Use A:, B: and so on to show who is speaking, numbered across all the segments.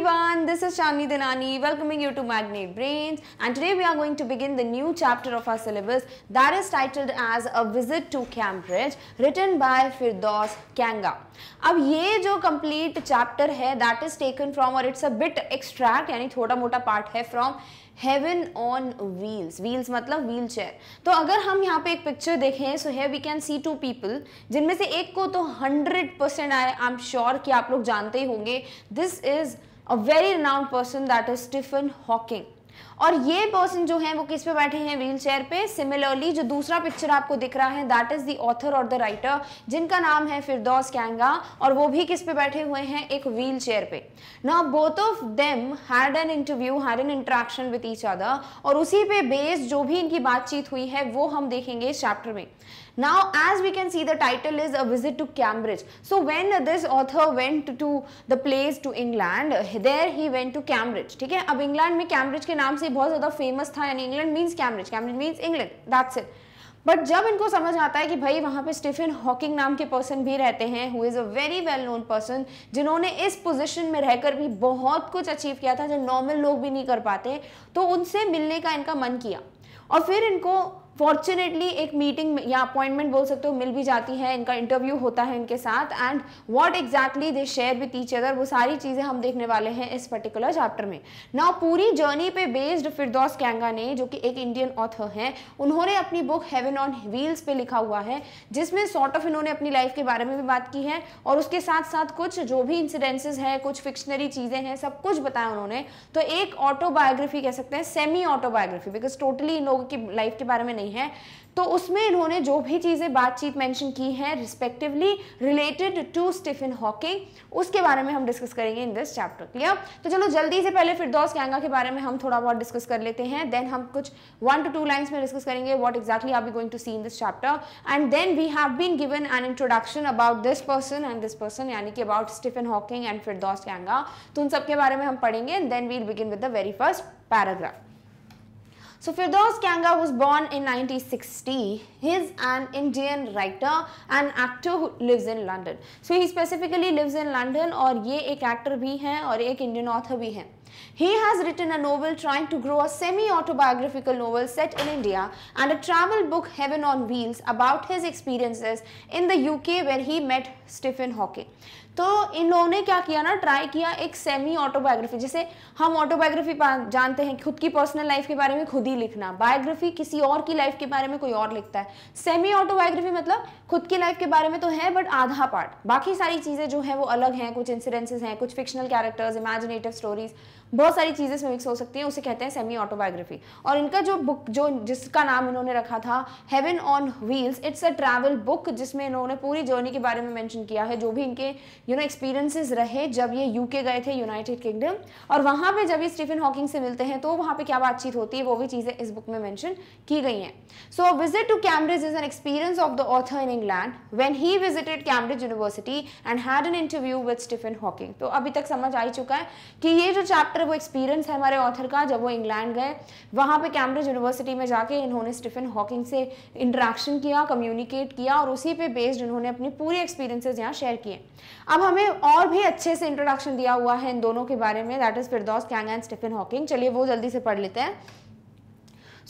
A: everyone, this is Shamini Dinani welcoming you to Magnate Brains and today we are going to begin the new chapter of our syllabus that is titled as A Visit to Cambridge written by Firdaus Kanga. अब ये जो complete chapter है that is taken from और it's a bit extract यानी थोड़ा मोटा part है from heaven on wheels wheels मतलब व्हील चेयर तो अगर हम यहाँ पे एक पिक्चर देखें सो है we can see two people जिनमें से एक को तो hundred percent I I am sure कि आप लोग जानते ही होंगे this is a very renowned person that is Stephen Hawking और ये पर्सन जो है वो किस पे बैठे हैं व्हील चेयर पे सिमिलरली जो दूसरा पिक्चर आपको दिख रहा है दैट इज द ऑथर और द राइटर जिनका नाम है फिरदौस कैंगा और वो भी किस पे बैठे हुए हैं एक व्हील चेयर पे ना both of them had an interview had an interaction with each other और उसी पे बेस्ड जो भी इनकी बातचीत हुई है वो हम देखेंगे इस चैप्टर में Now, as we can see, the title is A Visit to Cambridge. So, when this author went to the place to England, there he went to Cambridge. ठीक है अब इंग्लैंड में कैम्ब्रिज के नाम से bahut zyada famous tha and england means cambridge cambridge means england that's it but जब इनको समझ आता है कि भाई वहाँ पे स्टीफन हॉकिंग नाम के पर्सन भी रहते हैं who is a very well known person जिन्होंने इस पोजीशन में रहकर भी बहुत कुछ अचीव किया था जो नॉर्मल लोग भी नहीं कर पाते तो उनसे मिलने का इनका मन किया और फिर इनको फॉर्चुनेटली एक मीटिंग या अपॉइंटमेंट बोल सकते हो मिल भी जाती है इनका इंटरव्यू होता है इनके साथ and what exactly they share with each other वो सारी चीज़ें हम देखने वाले हैं इस पर्टिकुलर चैप्टर में नाउ पूरी जर्नी पे बेस्ड फिरदौस कैंगा ने जो कि एक इंडियन ऑथर हैं उन्होंने अपनी बुक हेवन ऑन व्हील्स पे लिखा हुआ है जिसमें सॉर्ट ऑफ इन्होंने अपनी लाइफ के बारे में भी बात की है और उसके साथ साथ कुछ जो भी इंसिडेंसेस हैं कुछ फिक्शनरी चीज़ें हैं सब कुछ बताया उन्होंने तो एक ऑटोबायोग्राफी कह सकते हैं सेमी ऑटोबायोग्राफी बिकॉज टोटली इन लोगों की लाइफ के बारे में नहीं रही हैं तो उसमें इन्होंने जो भी चीज़ें बातचीत मेंशन की हैं respectively related to Stephen Hawking उसके बारे में हम डिस्कस करेंगे इन दिस चैप्टर क्लियर तो चलो जल्दी से पहले फिरदौस कैंगा के बारे में हम थोड़ा बहुत डिस्कस कर लेते हैं देन हम कुछ वन टू टू लाइन्स में डिस्कस करेंगे what exactly are be going to see in this chapter and then we have been given an introduction about this person and this person यानी कि about Stephen Hawking and Firdaus Kanga तो उन सबके बारे में हम पढ़ेंगे and then we'll begin with the very first paragraph So Firdaus Kanga was born in 1960. He's an Indian writer and actor who lives in London. So he specifically lives in London he is an actor and an Indian author भी हैं. He has written a novel trying to grow a semi-autobiographical novel set in India and a travel book Heaven on Wheels about his experiences in the UK where he met Stephen Hawking. तो इन लोगों ने क्या किया ना try किया एक semi autobiography जैसे हम ऑटोबायोग्राफी जानते हैं खुद की पर्सनल लाइफ के बारे में खुद ही लिखना बायोग्राफी किसी और की लाइफ के बारे में कोई और लिखता है सेमी ऑटोबायोग्राफी मतलब खुद की लाइफ के बारे में तो है बट आधा पार्ट बाकी सारी चीज़ें जो है वो अलग हैं कुछ इंसिडेंसेस हैं कुछ फिक्शनल कैरेक्टर्स इमेजिनेटिव स्टोरीज बहुत सारी चीज़ें इसमें मिक्स हो सकती है उसे कहते हैं सेमी ऑटोबायोग्राफी और इनका जो बुक जो जिसका नाम इन्होंने रखा था heaven on wheels it's a travel book जिसमें इन्होंने पूरी जर्नी के बारे में मेंशन किया है जो भी इनके यू नो एक्सपीरियंसेस रहे जब ये यूके गए थे यूनाइटेड किंगडम और वहां पर जब ये स्टीफन हॉकिंग से मिलते हैं तो वहां पर क्या बातचीत होती है वो भी चीज़ें इस बुक में मैंशन की गई हैं so visit to Cambridge is an experience of the author in England when he visited Cambridge university and had an interview with Stephen Hawking तो अभी तक समझ आ ही चुका है कि ये जो चैप्टर पर वो एक्सपीरियंस है हमारे ऑथर का जब वो इंग्लैंड गए वहाँ पे कैम्ब्रिज यूनिवर्सिटी में जाके इन्होंने स्टीफन हॉकिंग से इंट्रैक्शन किया कम्युनिकेट किया और उसी पे बेस्ड इन्होंने अपनी पूरी एक्सपीरियंसेस यहाँ शेयर किए अब हमें और भी अच्छे से इंट्रोडक्शन दिया हुआ है इन दोनों के बारे में that is Firdaus Kanga and Stephen Hawking चलिए वो जल्दी से पढ़ लेते हैं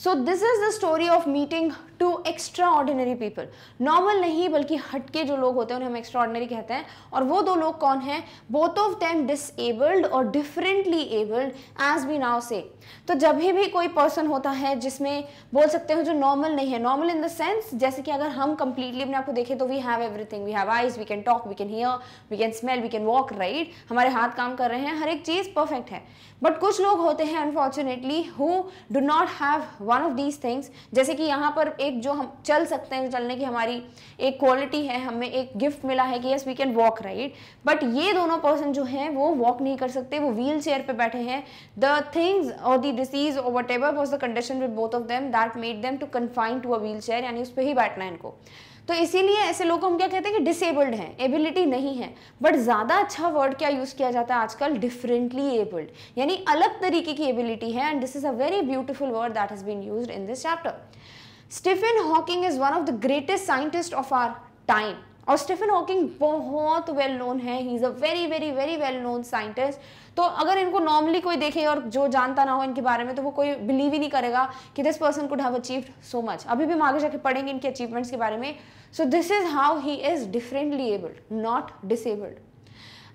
A: so this is the story of meeting two extraordinary people normal नहीं बल्कि हटके जो लोग होते हैं उन्हें हम एक्स्ट्रा ऑर्डिनरी कहते हैं और वो दो लोग कौन हैं बोथ ऑफ देम डिसेबल्ड और differently abled as we now say तो जब भी, कोई पर्सन होता है जिसमें बोल सकते हो जो नॉर्मल नहीं है नॉर्मल इन द सेंस जैसे कि अगर हम कंप्लीटली अपने आपको देखें तो we have everything we have eyes we can talk we can hear we can smell we can walk right हमारे हाथ काम कर रहे हैं हर एक चीज़ परफेक्ट है बट कुछ लोग होते हैं unfortunately who do not have one of these things जैसे कि यहाँ पर एक जो हम चल सकते हैं चलने की हमारी एक क्वालिटी है हमें एक गिफ्ट मिला है कि yes we can walk right but ये दोनों पर्सन जो हैं वो वॉक नहीं कर सकते वो व्हील चेयर पर बैठे हैं द थिंग्स और द डिसीज और whatever was the condition with both of them that made them to confine to a wheelchair यानी उस पर ही बैठना है इनको तो इसीलिए ऐसे लोग हम क्या कहते हैं कि डिसेबल्ड हैं एबिलिटी नहीं है बट ज़्यादा अच्छा वर्ड क्या यूज़ किया जाता है आजकल डिफरेंटली एबल्ड यानी अलग तरीके की एबिलिटी है and this is a very beautiful word that has been use in this chapter Stephen Hawking is one of the greatest scientist of our time और स्टीफन हॉकिंग बहुत वेल नोन है he is a very very very well known scientist तो अगर इनको normally कोई देखे और जो जानता ना हो इनके बारे में तो वो कोई बिलीव ही नहीं करेगा कि this person could have achieved so much अभी भी हम आगे जाके पढ़ेंगे इनके अचीवमेंट्स के बारे में so this is how he is differently abled not disabled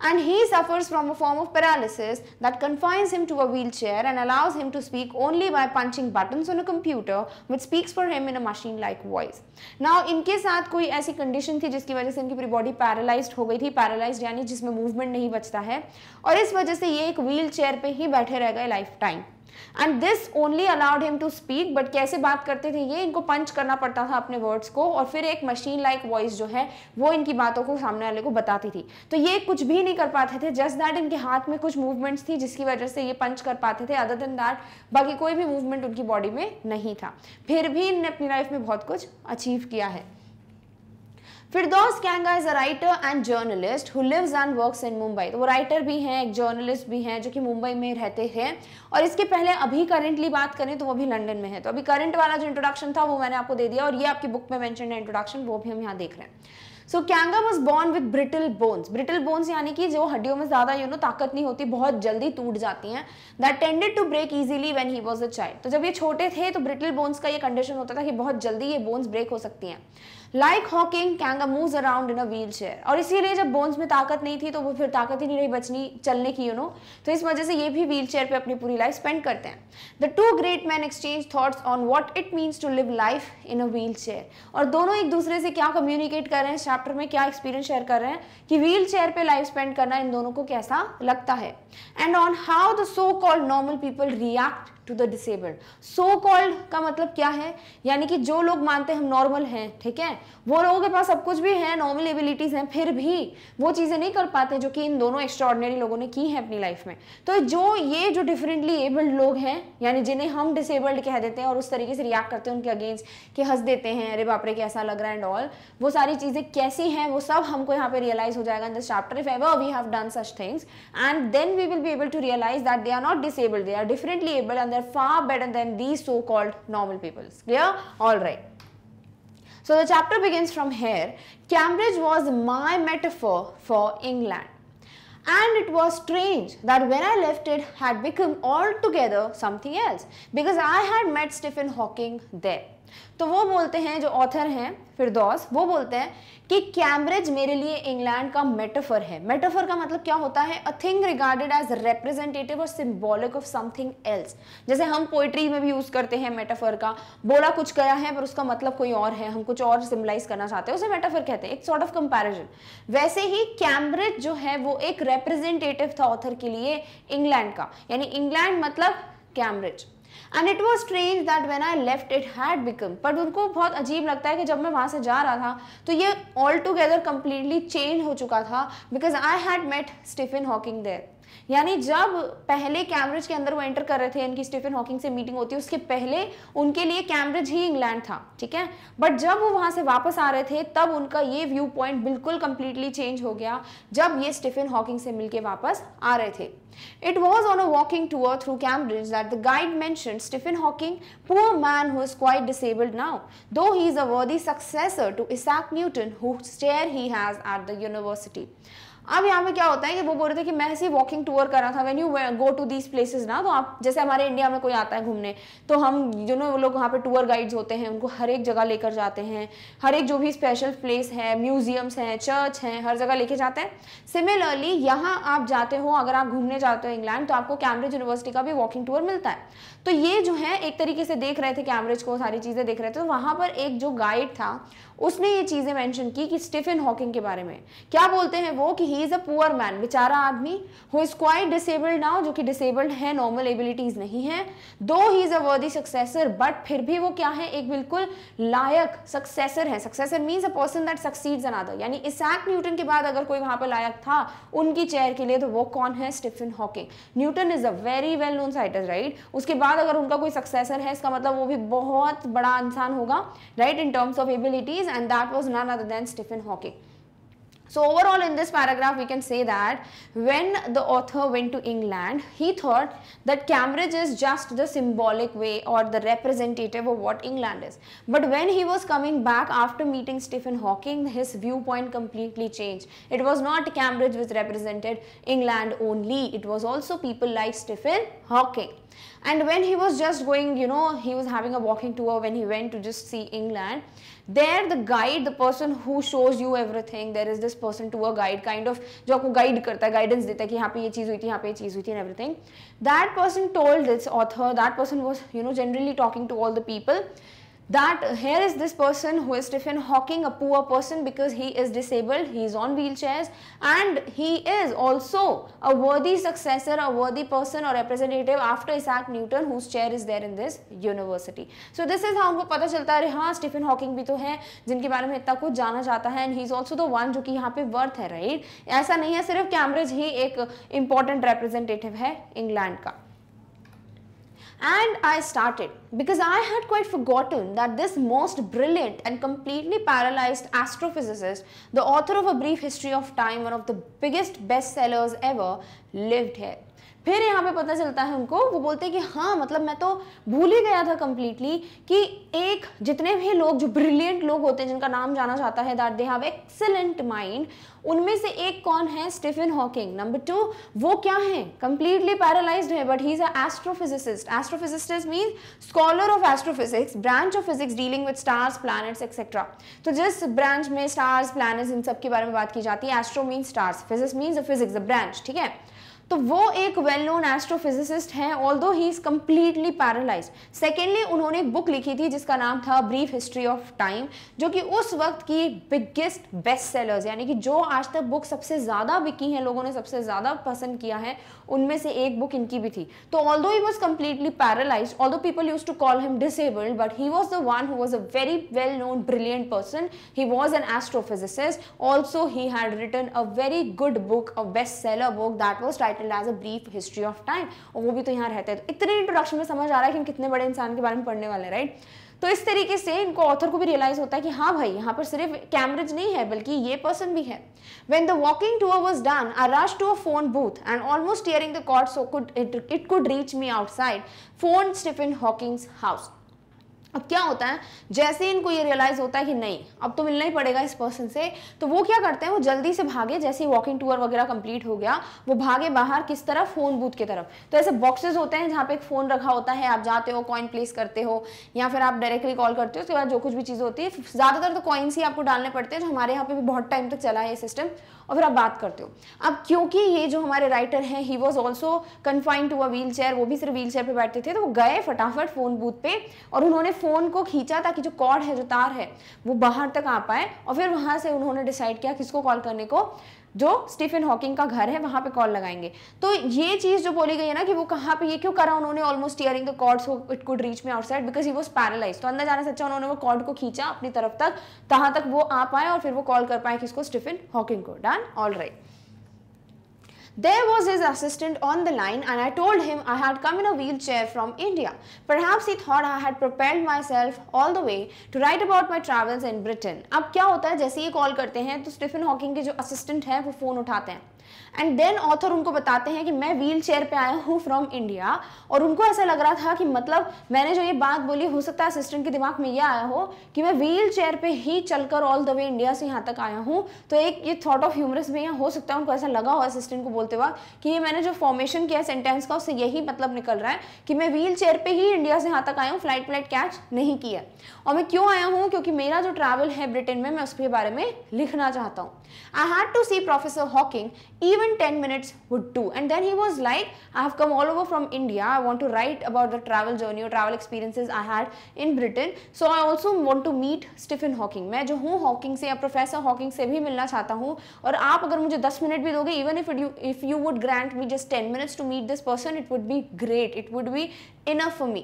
A: and he suffers from a form of paralysis that confines him to a wheelchair and allows him to speak only by punching buttons on a computer which speaks for him in a machine like voice. Now इनके साथ कोई ऐसी condition थी जिसकी वजह से इनकी पूरी बॉडी पैरालाइज्ड हो गई थी पैरालाइज्ड यानी जिसमें मूवमेंट नहीं बचता है और इस वजह से ये एक व्हील चेयर पर ही बैठे रह गए life and this only allowed him to speak but कैसे बात करते थे ये इनको पंच करना पड़ता था अपने वर्ड्स को और फिर एक मशीन लाइक वॉइस जो है वो इनकी बातों को सामने वाले को बताती थी तो ये कुछ भी नहीं कर पाते थे जस्ट दैट इनके हाथ में कुछ मूवमेंट्स थी जिसकी वजह से ये पंच कर पाते थे अदर देन दैट बाकी कोई भी मूवमेंट उनकी बॉडी में नहीं था फिर भी इनने अपनी लाइफ में बहुत कुछ अचीव किया है Firdaus Kanga is a writer and journalist who lives and works in Mumbai तो वो राइटर भी हैं एक जर्नलिस्ट भी हैं जो कि मुंबई में रहते हैं और इसके पहले अभी करेंटली बात करें तो वो भी लंदन में है तो अभी करंट वाला जो इंट्रोडक्शन था वो मैंने आपको दे दिया और ये आपकी बुक में मैंशन है इंट्रोडक्शन वो भी हम यहाँ देख रहे हैं so Kanga was born with brittle bones brittle bones यानी कि जो हड्डियों में ज़्यादा यू नो ताकत नहीं होती बहुत जल्दी टूट जाती हैं that tended to break easily when he was a child तो जब ये छोटे थे तो ब्रिटल बोन्स का ये कंडीशन होता था कि बहुत जल्दी ये बोन्स ब्रेक हो सकती हैं like Hawking Kanga move around in a wheel chair और इसीलिए जब बोन्स में ताकत नहीं थी तो वो फिर ताकत ही नहीं रही बचनी चलने की यू नो तो इस वजह से ये भी व्हील चेयर पर अपनी पूरी लाइफ स्पेंड करते हैं the two great man exchange thoughts on what it means to live life in a wheel chair और दोनों एक दूसरे से क्या कम्युनिकेट कर रहे हैं इस चैप्टर में क्या एक्सपीरियंस शेयर कर रहे हैं कि व्हील चेयर पर लाइफ स्पेंड करना इन दोनों को कैसा लगता है and on how the so called normal people react to the disabled so called का मतलब क्या है यानी कि जो लोग मानते हैं हम नॉर्मल हैं ठीक है वो लोगों के पास सब कुछ भी है नॉर्मल एबिलिटीज़ हैं फिर भी वो चीज़ें नहीं कर पाते जो कि इन दोनों एक्स्ट्रॉर्डनरी लोगों ने की हैं अपनी लाइफ में तो जो ये जो डिफरेंटली एबल्ड लोग हैं यानी जिन्हें हम डिसेबल्ड कह देते हैं और उस तरीके से रिएक्ट करते हैं उनके अगेंस्ट कि हंस देते हैं अरे बापरे कैसा लग रहा है एंड ऑल वो सारी चीज़ें कैसी हैं वो सब हमको यहाँ पे रियलाइज हो जाएगा in this chapter if ever we have done such things and then we will be able to realize that they are not disabled they are differently abled they're far better than these so-called normal peoples. Clear? Alright. So the chapter begins from here. Cambridge was my metaphor for England. And it was strange that when I left it had become altogether something else because I had met Stephen Hawking there. तो वो बोलते हैं जो author हैं फिरदौस वो बोलते हैं कि कैम्ब्रिज मेरे लिए इंग्लैंड का मेटाफर है मेटाफर का मतलब क्या होता है a thing regarded as representative और सिम्बॉलिक ऑफ समथिंग एल्स जैसे हम पोइट्री में भी यूज़ करते हैं मेटाफर का बोला कुछ गया है पर उसका मतलब कोई और है हम कुछ और सिम्बलाइज करना चाहते हैं उसे मेटाफर कहते हैं एक सॉर्ट ऑफ कंपेरिजन वैसे ही कैम्ब्रिज जो है वो एक रिप्रेजेंटेटिव था ऑथर के लिए इंग्लैंड का यानी इंग्लैंड मतलब Cambridge and it was strange that when I left it had become but उनको बहुत अजीब लगता है कि जब मैं वहाँ से जा रहा था तो ये ऑल टुगेदर कम्प्लीटली चेंज हो चुका था because I had met Stephen Hawking there यानी जब पहले कैम्ब्रिज के अंदर वो एंटर कर रहे थे इनकी स्टीफन हॉकिंग से मीटिंग होती है उसके पहले उनके लिए कैम्ब्रिज ही इंग्लैंड था ठीक है बट जब वो वहाँ से वापस आ रहे थे तब उनका ये व्यू पॉइंट बिल्कुल कंप्लीटली चेंज हो गया जब ये स्टीफन हॉकिंग से मिलके वापस आ रहे थे It was on a walking tour through Cambridge that the guide mentioned Stephen Hawking, poor man who is quite disabled now, though he is a worthy successor to Isaac Newton whose chair he has at the university. अब यहाँ पे क्या होता है कि वो बोल रहे थे कि मैं ऐसे वॉकिंग टूर कर रहा था when you go to these places ना तो आप जैसे हमारे इंडिया में कोई आता है घूमने तो हम जो नो वो लोग वहाँ पे टूर गाइड्स होते हैं उनको हर एक जगह लेकर जाते हैं हर एक जो भी स्पेशल प्लेस है म्यूजियम्स हैं चर्च हैं हर जगह लेके जाते हैं सिमिलरली यहाँ आप जाते हो अगर आप घूमने जाते हो इंग्लैंड तो आपको कैम्ब्रिज यूनिवर्सिटी का भी वॉकिंग टूर मिलता है तो ये जो है एक तरीके से देख रहे थे कैम्ब्रिज को सारी चीज़ें देख रहे थे तो वहां पर एक जो गाइड था उसने ये चीज़ें मेंशन की कि स्टीफन हॉकिंग के बारे में क्या बोलते हैं वो कि he is a poor man बेचारा आदमी who is quite disabled now जो कि डिसेबल्ड है नॉर्मल एबिलिटीज़ नहीं है दो ही इज़ अ वर्दी सक्सेसर बट फिर भी वो क्या है एक बिल्कुल लायक सक्सेसर है successor means a person that succeeds another यानी इसैक न्यूटन के बाद अगर कोई वहां पर लायक था उनकी चेयर के लिए तो वो कौन है Stephen Hawking Newton is a very well known scientist right उसके बाद बाद अगर उनका कोई सक्सेसर है इसका मतलब वो भी बहुत बड़ा इंसान होगा right in terms of abilities and that was none other than Stephen Hawking So overall in this paragraph we can say that when the author went to England he thought that Cambridge is just the symbolic way or the representative of what England is. But when he was coming back after meeting Stephen Hawking his viewpoint completely changed. It was not Cambridge which represented England only it was also people like Stephen Hawking. And when he was just going, you know, he was having a walking tour when he went to just see England, there the guide, the person who shows you everything, there is this person tour guide kind of, जो guide करता guidance देता है कि यहाँ पे ये चीज़ हुई थी, यहाँ पे ये चीज़ हुई थी and everything. That person told this author, that person was, you know, generally talking to all the people that here is this person who is Stephen Hawking, a poor person because he is disabled, he is on wheelchairs and he is also a worthy successor, a worthy person or representative after Isaac Newton whose chair is there in this university. So this is how उनको पता चलता है अरे हाँ Stephen Hawking भी तो है जिनके बारे में इतना कुछ जाना जाता है and he is also the one जो कि यहाँ पे वर्थ है राइट ऐसा नहीं है सिर्फ कैम्ब्रिज ही एक इम्पॉर्टेंट रिप्रेजेंटेटिव है इंग्लैंड का and I started because I had quite forgotten that this most brilliant and completely paralyzed astrophysicist, the author of A Brief History of Time, one of the biggest bestsellers ever, lived here. फिर यहाँ पे पता चलता है उनको वो बोलते हैं कि हाँ मतलब मैं तो भूल ही गया था कम्प्लीटली कि एक जितने भी लोग जो ब्रिलियंट लोग होते हैं जिनका नाम जाना जाता है that they have excellent mind उनमें से एक कौन है स्टीफन हॉकिंग नंबर टू वो क्या है कंप्लीटली पैरालाइज है but he is a astrophysicist astrophysicist mean scholar of astrophysics branch of physics dealing with stars planets etcetera तो जिस ब्रांच में स्टार्स प्लैनेट्स इन सब के बारे में बात की जाती है astro mean stars physics means physics branch ठीक है तो वो एक वेल नोन एस्ट्रोफिजिसिस्ट हैं although he is completely paralyse secondly उन्होंने एक बुक लिखी थी जिसका नाम था ब्रीफ हिस्ट्री ऑफ टाइम जो कि उस वक्त की बिगेस्ट बेस्ट सेलर्स यानी कि जो आज तक बुक सबसे ज़्यादा बिकी हैं लोगों ने सबसे ज़्यादा पसंद किया है उनमें से एक बुक इनकी भी थी तो although he was completely paralyse although people use to call him disabled but he was the one who was a very well known brilliant person he was an astrophysicist also he had written a very good book a best seller book that was tight titled as a brief history of time और वो भी तो यहाँ रहते हैं तो इतने introduction में समझ आ रहा है कि हम कितने बड़े इंसान के बारे में पढ़ने वाले राइट तो इस तरीके से इनको ऑथर को भी रियलाइज होता है कि हाँ भाई यहाँ पर सिर्फ कैम्ब्रिज नहीं है बल्कि ये पर्सन भी है when the walking tour was done I rush to a phone booth and almost tearing the cord so could it could reach me outside phone Stephen Hawking's house अब क्या होता है जैसे इनको ये रियलाइज होता है कि नहीं अब तो मिलना ही पड़ेगा इस पर्सन से तो वो क्या करते हैं वो जल्दी से भागे जैसे ही वॉकिंग टूर वगैरह कंप्लीट हो गया वो भागे बाहर किस तरफ फोन बूथ की तरफ तो ऐसे बॉक्सेस होते हैं जहाँ पे एक फोन रखा होता है आप जाते हो कॉइन प्लेस करते हो या फिर आप डायरेक्टली कॉल करते हो उसके बाद जो कुछ भी चीज़ होती है ज़्यादातर तो कॉइन्स ही आपको डालने पड़ते हैं जो हमारे यहाँ पे भी बहुत टाइम तक चला है ये सिस्टम और फिर आप बात करते हो अब क्योंकि ये जो हमारे राइटर हैं he was also confined to a wheelchair वो भी सिर्फ व्हील चेयर पर बैठते थे तो वो गए फटाफट फ़ोन बूथ पे और उन्होंने फ़ोन को खींचा ताकि जो कॉर्ड है जो तार है वो बाहर तक आ पाए और फिर वहां से उन्होंने डिसाइड किया किसको कॉल करने को जो स्टीफन हॉकिंग का घर है वहां पे कॉल लगाएंगे तो ये चीज जो बोली गई है ना कि वो कहाँ पे ये क्यों करा उन्होंने almost tearing the cord so it could reach me outside because he was paralyse तो अंदर जाने से अच्छा उन्होंने वो कॉर्ड को खींचा अपनी तरफ तक तहाँ तक वो आ पाए और फिर वो कॉल कर पाए किसको स्टीफन हॉकिंग को done all right There was his assistant on the line and I told him I had come in a wheelchair from India. Perhaps he thought I had propelled myself all the way to write about my travels in Britain. अब क्या होता है जैसे ही call करते हैं तो Stephen Hawking के जो हैं वो उठाते हैं एंड देन ऑथर उनको बताते हैं कि मैं व्हील चेयर पर आया हूँ फ्रॉम इंडिया और उनको ऐसा लग रहा था कि मतलब मैंने जो ये बात बोली हो सकता है असिस्टेंट के दिमाग में ये आया हो कि मैं व्हील चेयर पर ही चलकर ऑल द वे इंडिया से यहाँ तक आया हूँ तो एक ये थॉट ऑफ ह्यूमरस भी यहाँ हो सकता है उनको ऐसा लगा हो असिस्टेंट को बोलते वक्त कि ये मैंने जो फॉर्मेशन किया सेंटेंस का उससे यही मतलब निकल रहा है कि मैं व्हील चेयर पर ही इंडिया से यहाँ तक आया हूँ फ्लाइट फ्लाइट कैच नहीं किया और मैं क्यों आया हूँ क्योंकि मेरा जो ट्रैवल है ब्रिटेन में मैं उसके बारे में लिखना चाहता हूँ I had to see professor Hawking even even 10 minutes would do and then he was like i have come all over from india i want to write about the travel journey or travel experiences i had in britain so i also want to meet stephen hawking मैं जो हूँ Hawking से या professor Hawking से भी मिलना चाहता हूँ और आप अगर मुझे 10 मिनट भी दोगे even if if you would grant me just 10 minutes to meet this person it would be great it would be enough for me.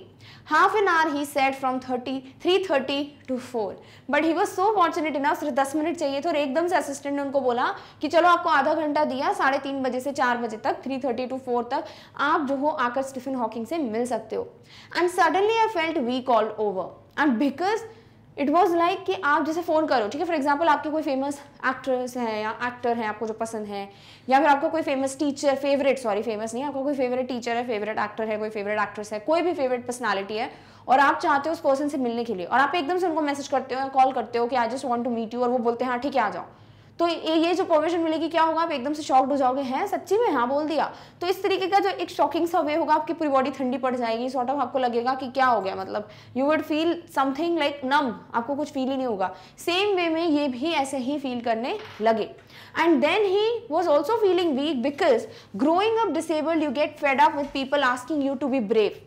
A: Half an hour he said from 30, 3.30 to 4. But he was so fortunate enough, सिर्फ 10 minute chahiye the aur ekdam se assistant ne unko bola ki chalo aapko aadha ghanta diya साढ़े तीन बजे से चार बजे तक three thirty to four तक आप जो हो आकर स्टीफन हॉकिंग से मिल सकते हो and suddenly I felt we call over and because it was like कि आप जैसे फ़ोन करो ठीक है फॉर एग्जाम्पल आपके कोई फेमस एक्ट्रेस हैं या एक्टर हैं आपको जो पसंद है या फिर आपका कोई famous teacher favourite sorry famous नहीं आपका कोई फेवरेट टीचर है फेवरेट एक्टर है कोई फेवरेट एक्ट्रेस है कोई भी फेवरेट पर्सनैलिटी है और आप चाहते हो उस पर्सन से मिलने के लिए और आप एकदम से उनको मैसेज करते हो या कॉल करते हो कि I just want to meet you और वो बोलते हैं हाँ ठीक है आ जाओ तो ये जो परमिशन मिलेगी क्या होगा आप एकदम से शॉक्ड हो जाओगे हैं सच्ची में हाँ बोल दिया तो इस तरीके का जो एक शॉकिंग सा वे होगा आपकी पूरी बॉडी ठंडी पड़ जाएगी सॉर्ट ऑफ आपको लगेगा कि क्या हो गया मतलब you would feel something like numb आपको कुछ फील ही नहीं होगा सेम वे में ये भी ऐसे ही फील करने लगे and then he was also feeling weak because growing up disabled you get fed up with people asking you to be brave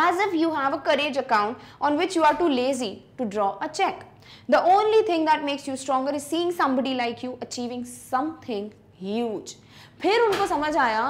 A: as if you have a courage account on which you are too lazy to draw a cheque The only thing that makes you stronger is seeing somebody like you achieving something huge. फिर उनको समझ आया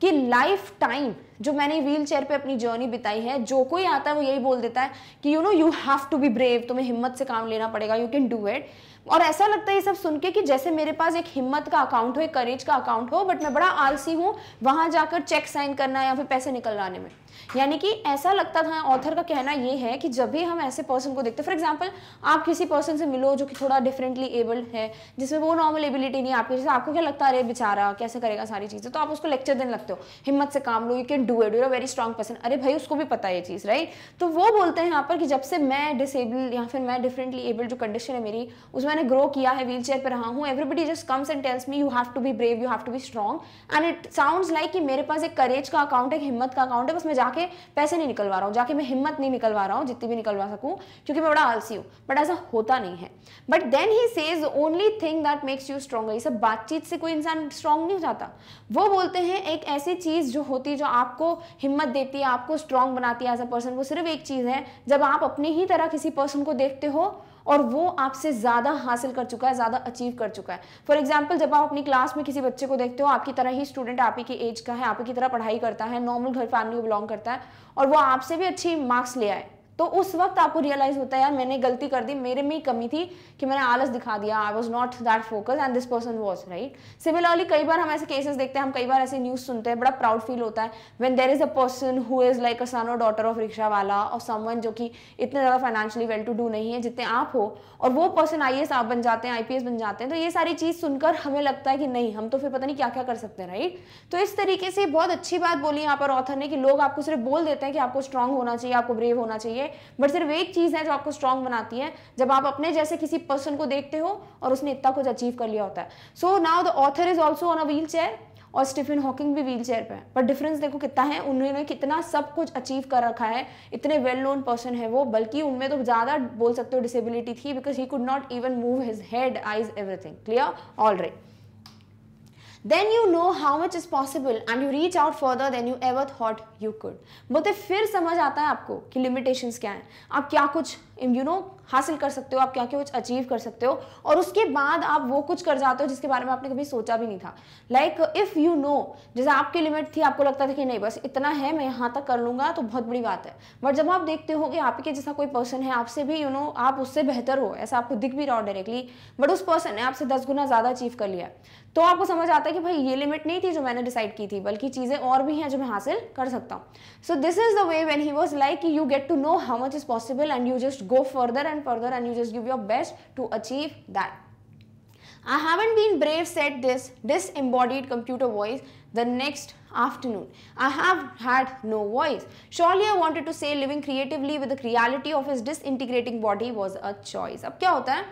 A: कि life time जो मैंने wheel wheelchair पर अपनी journey बिताई है जो कोई आता है वो यही बोल देता है कि you know you have to be brave तुम्हें हिम्मत से काम लेना पड़ेगा यू कैन डू इट और ऐसा लगता है ये सब सुन के कि जैसे मेरे पास एक हिम्मत का अकाउंट हो एक करेज का अकाउंट हो बट मैं बड़ा आलसी हूँ वहाँ जाकर चेक साइन करना या फिर पैसे निकल आने में यानी कि ऐसा लगता था ऑथर का कहना ये है कि जब भी हम ऐसे पर्सन को देखते फॉर एग्जाम्पल आप किसी पर्सन से मिलो जो कि थोड़ा डिफरेंटली एबल्ड है जिसमें वो नॉर्मल एबिलिटी नहीं आपकी जैसे आपको क्या लगता है अरे बेचारा कैसे करेगा सारी चीज़ें तो आप उसको लेक्चर देने लगते हो हिम्मत से काम लो you can do it you're a very strong person अरे भाई उसको भी पता है ये चीज़ राइट तो वो बोलते हैं यहाँ पर कि जब से मैं डिसेबल या फिर मैं डिफरेंटली एबल्ड जो कंडीशन है मेरी उसमें मैंने ग्रो किया है व्हील चेयर पर रहा हूँ everybody just comes and tells me you have to be brave you have to be strong and it sound like कि मेरे पास एक करेज का अकाउंट है हिम्मत का अकाउंट है बस मैं जाके के पैसे नहीं निकलवा रहा हूँ जाके मैं हिम्मत नहीं निकलवा रहा हूँ जितनी भी निकलवा सकूँ क्योंकि मैं बड़ा आलसी हूँ बट ऐसा होता नहीं है but then he says only thing that makes you stronger ये सब बातचीत से कोई इंसान स्ट्रांग नहीं हो जाता वो बोलते हैं एक ऐसी चीज़ जो होती है जो आपको हिम्मत देती है आपको स्ट्रांग बनाती है एज अ पर्सन वो सिर्फ एक चीज़ है जब आप अपनी ही तरह किसी पर्सन को देखते हो और वो आपसे ज़्यादा हासिल कर चुका है ज़्यादा अचीव कर चुका है फॉर एग्जाम्पल जब आप अपनी क्लास में किसी बच्चे को देखते हो आपकी तरह ही स्टूडेंट आप ही की एज का है आप ही की तरह पढ़ाई करता है नॉर्मल घर फैमिली को बिलोंग करता है और वो आपसे भी अच्छी मार्क्स ले आए तो उस वक्त आपको रियलाइज होता है यार मैंने गलती कर दी मेरे में ही कमी थी कि मैंने आलस दिखा दिया I was not that focus and this person was right similarly कई बार हम ऐसे केसेस देखते हैं हम कई बार ऐसे न्यूज सुनते हैं बड़ा प्राउड फील होता है when there is a person who is like a son और डॉटर ऑफ रिक्शा वाला और समवन जो कि इतने ज़्यादा फाइनेंशियली वेल टू डू नहीं है जितने आप हो और वो पर्सन आई आप बन जाते हैं आईपीएस बन जाते हैं तो ये सारी चीज़ सुनकर हमें लगता है कि नहीं हम तो फिर पता नहीं क्या क्या कर सकते हैं राइट तो इस तरीके से बहुत अच्छी बात बोली यहाँ पर ऑथर ने कि लोग आपको सिर्फ बोल देते हैं कि आपको स्ट्रांग होना चाहिए आपको ब्रेव होना चाहिए बट सिर्फ एक चीज़ है जो आपको स्ट्रांग बनाती है जब आप अपने जैसे किसी पर्सन को देखते हो और उसने इतना कुछ अचीव कर लिया होता है so now the author is also on a wheel chair और स्टीफन हॉकिंग भी व्हील चेयर पर है पर डिफरेंस देखो कितना है उन्होंने कितना सब कुछ अचीव कर रखा है इतने वेल नोन पर्सन है वो बल्कि उनमें तो ज़्यादा बोल सकते हो डिसेबिलिटी थी because he could not even move his head eyes everything clear all right then you know how much is possible and you reach out further than you ever thought you could बोलते फिर समझ आता है आपको कि limitations क्या है आप क्या कुछ यू नो हासिल कर सकते हो आप क्या क्या कुछ अचीव कर सकते हो और उसके बाद आप वो कुछ कर जाते हो जिसके बारे में आपने कभी सोचा भी नहीं था लाइक इफ़ यू नो जैसे आपकी लिमिट थी आपको लगता था कि नहीं बस इतना है मैं यहाँ तक कर लूंगा तो बहुत बड़ी बात है बट जब आप देखते हो कि आपके जैसा कोई पर्सन है आपसे भी यू you नो know, आप उससे बेहतर हो ऐसा आपको दिख भी रहा हो डायरेक्टली बट उस पर्सन ने आपसे दस गुना ज़्यादा अचीव कर लिया तो आपको समझ आता है कि भाई ये लिमिट नहीं थी जो मैंने डिसाइड की थी बल्कि चीज़ें और भी हैं जो मैं हासिल कर सकता हूँ so this is the way when he was like you get to know how much is possible and you just just go further and further and you just give your best to achieve that. I haven't been brave said this disembodied computer voice the next afternoon. I have had no voice. Surely I wanted to say living creatively with the reality of his disintegrating body was a choice. ab kya hota hai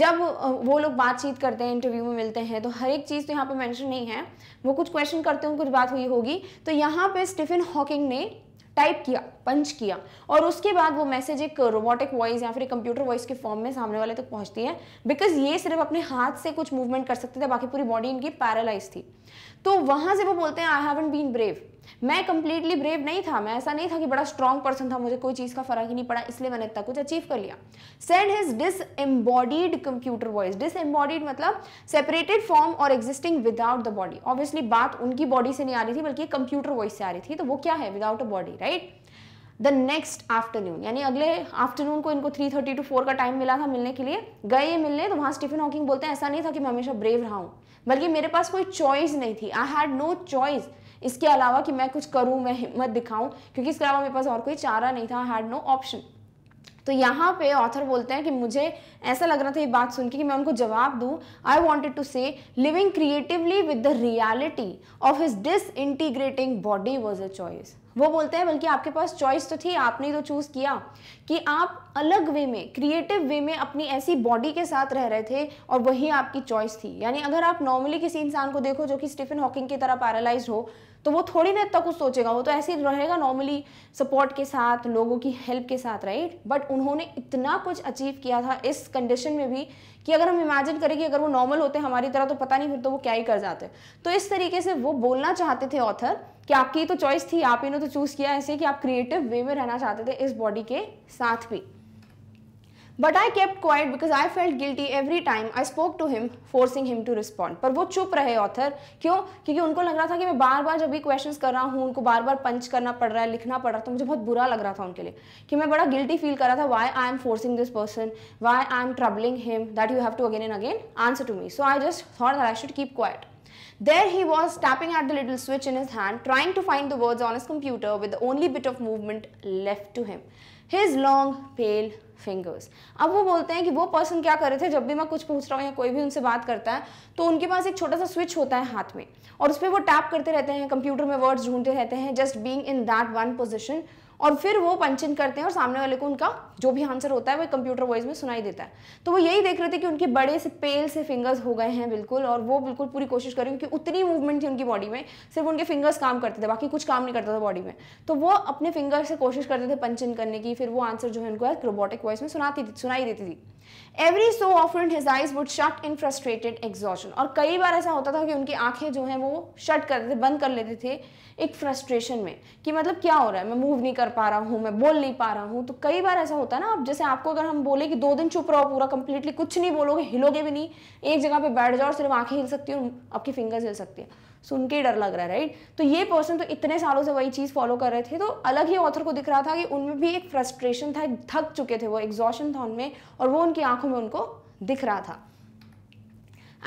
A: जब वो लोग बातचीत करते हैं interview में मिलते हैं तो हर एक चीज़ तो यहाँ पे मेंशन नहीं है वो कुछ क्वेश्चन करते हैं कुछ बात हुई होगी तो यहाँ पे स्टीफन हॉकिंग ने टाइप किया पंच किया और उसके बाद वो मैसेज एक रोबोटिक वॉइस या फिर कंप्यूटर वॉइस के फॉर्म में सामने वाले तक तो पहुंचती है बिकॉज ये सिर्फ अपने हाथ से कुछ मूवमेंट कर सकते थे बाकी पूरी बॉडी इनकी पैरालाइज थी तो वहां से वो बोलते हैं आई हैवन बीन ब्रेव मैं कंप्लीटली ब्रेव नहीं था मैं ऐसा नहीं था कि बड़ा स्ट्रॉन्ग पर्सन था मुझे कोई चीज़ का फर्क ही नहीं पड़ा इसलिए मैंने इतना कुछ अचीव कर लिया send his disembodied computer voice disembodied मतलब सेपरेटेड फॉर्म और existing without the body obviously बात उनकी बॉडी से नहीं आ रही थी बल्कि कंप्यूटर वॉइस से आ रही थी तो वो क्या है without a body right the next afternoon यानी अगले आफ्टरनून को इनको थ्री थर्टी टू फोर का टाइम मिला था मिलने के लिए गए मिलने तो वहां स्टीफन हॉकिंग बोलते हैं ऐसा नहीं था कि मैं हमेशा ब्रेव रहा हूँ बल्कि मेरे पास कोई चॉइस नहीं थी आई हैड नो चॉइस इसके अलावा कि मैं कुछ करूँ मैं हिम्मत दिखाऊँ क्योंकि इसके अलावा मेरे पास और कोई चारा नहीं था आई हैड नो ऑप्शन तो यहाँ पे ऑथर बोलते हैं कि मुझे ऐसा लग रहा था ये बात सुन के कि मैं उनको जवाब दूँ I wanted to say living creatively with the reality of his disintegrating body was a choice वो बोलते हैं बल्कि आपके पास चॉइस तो थी आपने तो चूज़ किया कि आप अलग वे में क्रिएटिव वे में अपनी ऐसी बॉडी के साथ रह रहे थे और वही आपकी चॉइस थी यानी अगर आप नॉर्मली किसी इंसान को देखो जो कि स्टीफन हॉकिंग की तरह पैरालाइज हो तो वो थोड़ी देर तक कुछ सोचेगा वो तो ऐसे ही रहेगा नॉर्मली सपोर्ट के साथ लोगों की हेल्प के साथ राइट बट उन्होंने इतना कुछ अचीव किया था इस कंडीशन में भी कि अगर हम इमेजिन करें कि अगर वो नॉर्मल होते हमारी तरह तो पता नहीं फिर तो वो क्या ही कर जाते तो इस तरीके से वो बोलना चाहते थे ऑथर कि आपकी तो चॉइस थी आप ही ने तो चूज़ किया ऐसे कि आप क्रिएटिव वे में रहना चाहते थे इस बॉडी के साथ भी but I kept quiet because I felt guilty every time I spoke to him forcing him to respond पर वो चुप रहे ऑथर क्यों क्योंकि उनको लग रहा था कि मैं बार बार जब भी क्वेश्चन कर रहा हूँ उनको बार बार पंच करना पड़ रहा है लिखना पड़ रहा था तो मुझे बहुत बुरा लग रहा था उनके लिए कि मैं बड़ा गिल्टी फील कर रहा था why I am forcing this person why I am troubling him that you have to again and again answer to me so I just thought that I should keep quiet There he was tapping at the little switch in his hand, trying to find the words on his computer with the only bit of movement left to him. His long, pale fingers अब वो बोलते हैं कि वो person क्या कर रहे थे जब भी मैं कुछ पूछ रहा हूँ या कोई भी उनसे बात करता है तो उनके पास एक छोटा सा स्विच होता है हाथ में और उस पर वो टैप करते रहते हैं कंप्यूटर में वर्ड्स ढूंढते रहते हैं just being in that one position और फिर वो पंचिन करते हैं और सामने वाले को उनका जो भी आंसर होता है वो कंप्यूटर वॉइस में सुनाई देता है तो वो यही देख रहे थे कि उनके बड़े से पेल से फिंगर्स हो गए हैं बिल्कुल और वो बिल्कुल पूरी कोशिश कर करें क्योंकि उतनी मूवमेंट थी उनकी बॉडी में सिर्फ उनके फिंगर्स काम करते थे बाकी कुछ काम नहीं करता था बॉडी में तो वो अपने फिंगर से कोशिश करते थे पंचिन करने की फिर वो आंसर जो है उनको रोबोटिक वॉइस में सुनाती थी सुनाई देती थी every so often his eyes would shut in frustrated exhaustion और कई बार ऐसा होता था कि उनकी आंखें जो हैं वो शट करते थे बंद कर लेते थे एक फ्रस्ट्रेशन में कि मतलब क्या हो रहा है मैं मूव नहीं कर पा रहा हूँ मैं बोल नहीं पा रहा हूँ तो कई बार ऐसा होता है ना आप जैसे आपको अगर हम बोले कि दो दिन चुप रहो पूरा कंप्लीटली कुछ नहीं बोलोगे हिलोगे भी नहीं एक जगह पर बैठ जाओ और सिर्फ आँखें हिल सकती है आपकी फिंगर्स हिल सकती है सुन के डर लग रहा है राइट तो ये पर्सन तो इतने सालों से वही चीज़ फॉलो कर रहे थे तो अलग ही ऑथर को दिख रहा था कि उनमें भी एक फ्रस्ट्रेशन था थक चुके थे वो एग्जॉशन था उनमें और वो उनकी आंखों में उनको दिख रहा था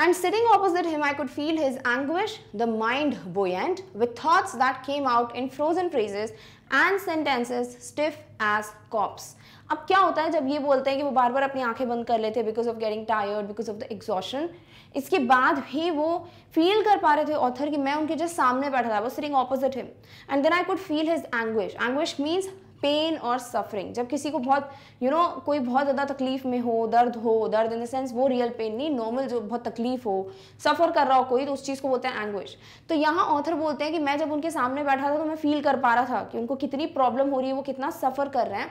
A: And sitting opposite him, I could feel his anguish, the mind buoyant, with thoughts that came out in frozen phrases and sentences stiff as corpse अब क्या होता है जब ये बोलते हैं कि वो बार बार अपनी आंखें बंद कर लेते हैं because of getting tired because of the exhaustion इसके बाद भी वो फील कर पा रहे थे ऑथर कि मैं उनके जस्ट सामने बैठा था वो sitting opposite him and then I could feel his anguish anguish means pain और सफरिंग जब किसी को बहुत यू you नो know, कोई बहुत ज़्यादा तकलीफ में हो दर्द हो दर्द इन द सेंस वो रियल पेन नहीं नॉर्मल जो बहुत तकलीफ हो सफ़र कर रहा हो कोई तो उस चीज़ को बोलते हैं एंग्विश तो यहाँ ऑथर बोलते हैं कि मैं जब उनके सामने बैठा था तो मैं फील कर पा रहा था कि उनको कितनी प्रॉब्लम हो रही है वो कितना सफ़र कर रहे हैं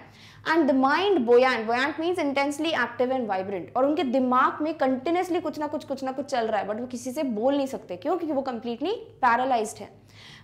A: and the mind buoyant buoyant means intensely active and vibrant और उनके दिमाग में कंटिन्यूसली कुछ ना कुछ कुछ ना कुछ चल रहा है बट वो किसी से बोल नहीं सकते क्यों क्योंकि वो कंप्लीटली पैरालाइज्ड है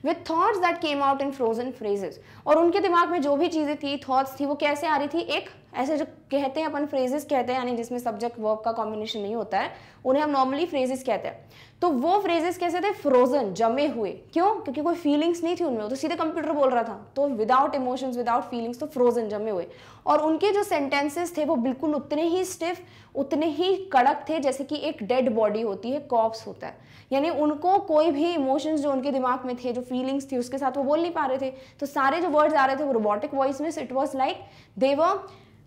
A: with thoughts that came out in frozen phrases और उनके दिमाग में जो भी चीज़ें थी थॉट्स थी वो कैसे आ रही थी एक ऐसे जो कहते हैं अपन फ्रेजेस कहते हैं यानी जिसमें सब्जेक्ट वर्ब का कॉम्बिनेशन नहीं होता है उन्हें हम नॉर्मली फ्रेजेस कहते हैं तो वो फ्रेजेस कैसे थे फ्रोजन जमे हुए क्यों क्योंकि कोई फीलिंग्स नहीं थी उनमें तो सीधे कंप्यूटर बोल रहा था तो विदाउट इमोशंस विदाउट फीलिंग्स तो फ्रोजन जमे हुए और उनके जो सेंटेंसेस थे वो बिल्कुल उतने ही स्टिफ उतने ही कड़क थे जैसे कि एक डेड बॉडी होती है कॉप्स होता है यानी उनको कोई भी इमोशंस जो उनके दिमाग में थे जो फीलिंग्स थी उसके साथ वो बोल नहीं पा रहे थे तो सारे जो वर्ड्स आ रहे थे वो रोबोटिक वॉइस में it was like their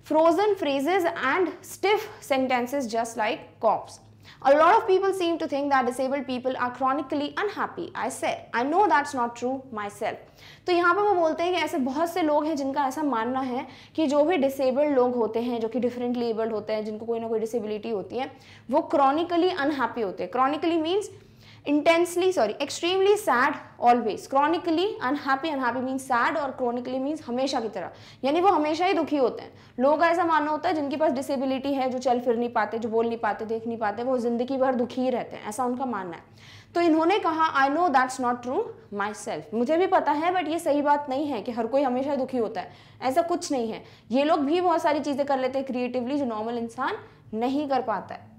A: frozen phrases and stiff sentences just like corpse A lot of people seem to think that disabled people are chronically unhappy. I said, I know that's not true myself. तो यहाँ पर वो बोलते हैं कि ऐसे बहुत से लोग हैं जिनका ऐसा मानना है कि जो भी डिसेबल्ड लोग होते हैं जो कि डिफरेंट लेबल्ड होते हैं जिनको कोई ना कोई डिसेबिलिटी होती है वो क्रॉनिकली अनहैप्पी होते हैं chronically means intensely sorry extremely sad always chronically unhappy unhappy means sad और क्रॉनिकली मीन्स हमेशा की तरह यानी वो हमेशा ही दुखी होते हैं लोगों का ऐसा मानना होता है जिनके पास डिसेबिलिटी है जो चल फिर नहीं पाते जो बोल नहीं पाते देख नहीं पाते वो जिंदगी भर दुखी ही रहते हैं ऐसा उनका मानना है तो इन्होंने कहा I know that's not true myself मुझे भी पता है बट ये सही बात नहीं है कि हर कोई हमेशा दुखी होता है ऐसा कुछ नहीं है ये लोग भी बहुत सारी चीज़ें कर लेते हैं क्रिएटिवली जो नॉर्मल इंसान नहीं कर पाता है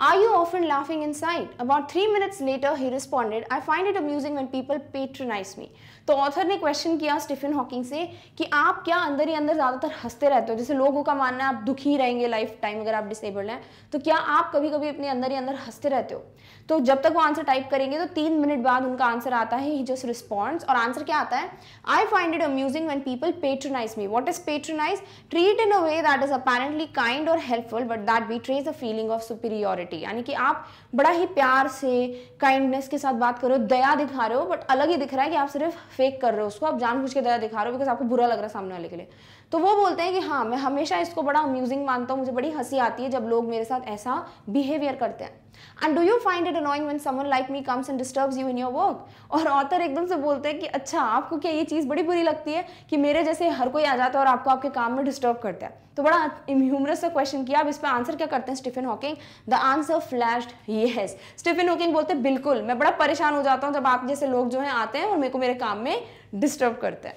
A: Are you often laughing inside? About 3 minutes later, he responded, I find it amusing when people patronize me. तो ऑथर ने क्वेश्चन किया स्टीफन हॉकिंग से कि आप क्या अंदर ही अंदर ज़्यादातर हंसते रहते हो जैसे लोगों का मानना है आप दुखी रहेंगे लाइफ टाइम अगर आप डिसेबल्ड हैं तो क्या आप कभी कभी अपने अंदर ही अंदर हंसते रहते हो तो जब तक वो आंसर टाइप करेंगे तो तीन मिनट बाद उनका आंसर आता है ही जस्ट रिस्पॉन्स और आंसर क्या आता है I find it amusing when people patronise me what is patronise treat in a way that is apparently kind और helpful but that betrays a feeling of superiority यानी कि आप बड़ा ही प्यार से काइंडनेस के साथ बात कर रहे हो दया दिखा रहे हो बट अलग ही दिख रहा है कि आप सिर्फ फेक कर रहे हो उसको आप जानबूझ के दया दिखा रहे हो बिकॉज आपको बुरा लग रहा है सामने वाले के लिए तो वो बोलते हैं कि हाँ मैं हमेशा इसको बड़ा अम्यूजिंग मानता हूँ मुझे बड़ी हंसी आती है जब लोग मेरे साथ ऐसा बिहेवियर करते हैं and do you find it annoying when someone like me comes and disturbs you in your work और ऑथर एकदम से बोलते हैं कि अच्छा आपको क्या ये चीज़ बड़ी बुरी लगती है कि मेरे जैसे हर कोई आ जाता है और आपको आपके काम में डिस्टर्ब करता है तो बड़ा ह्यूमरस सा क्वेश्चन किया अब इस पर आंसर क्या करते हैं Stephen Hawking the answer flash yes Stephen Hawking बोलते हैं बिल्कुल मैं बड़ा परेशान हो जाता हूँ जब आप जैसे लोग जो हैं आते हैं और मेरे को मेरे काम में डिस्टर्ब करते हैं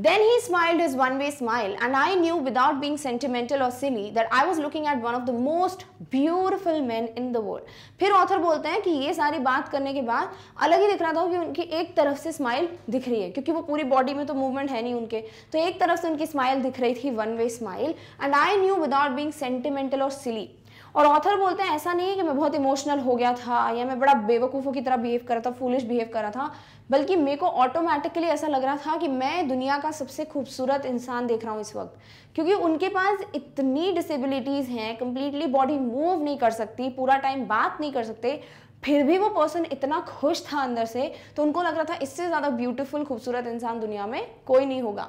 A: Then he smiled his one-way smile and I knew without being sentimental or silly that I was looking at one of the most beautiful men in the world. फिर ऑथर बोलते हैं कि ये सारी बात करने के बाद अलग ही दिख रहा था कि उनकी एक तरफ से स्माइल दिख रही है क्योंकि वो पूरी बॉडी में तो मूवमेंट है नहीं उनके तो एक तरफ से उनकी स्माइल दिख रही थी one way smile and I knew without being sentimental और सिली और ऑथर बोलते हैं ऐसा नहीं है कि मैं बहुत इमोशनल हो गया था या मैं बड़ा बेवकूफ़ों की तरह बिहेव कर रहा था फूलिश बिहेव कर रहा था बल्कि मेरे को ऑटोमेटिकली ऐसा लग रहा था कि मैं दुनिया का सबसे खूबसूरत इंसान देख रहा हूँ इस वक्त क्योंकि उनके पास इतनी डिसेबिलिटीज़ हैं कम्प्लीटली बॉडी मूव नहीं कर सकती पूरा टाइम बात नहीं कर सकते फिर भी वो पर्सन इतना खुश था अंदर से तो उनको लग रहा था इससे ज़्यादा ब्यूटीफुल खूबसूरत इंसान दुनिया में कोई नहीं होगा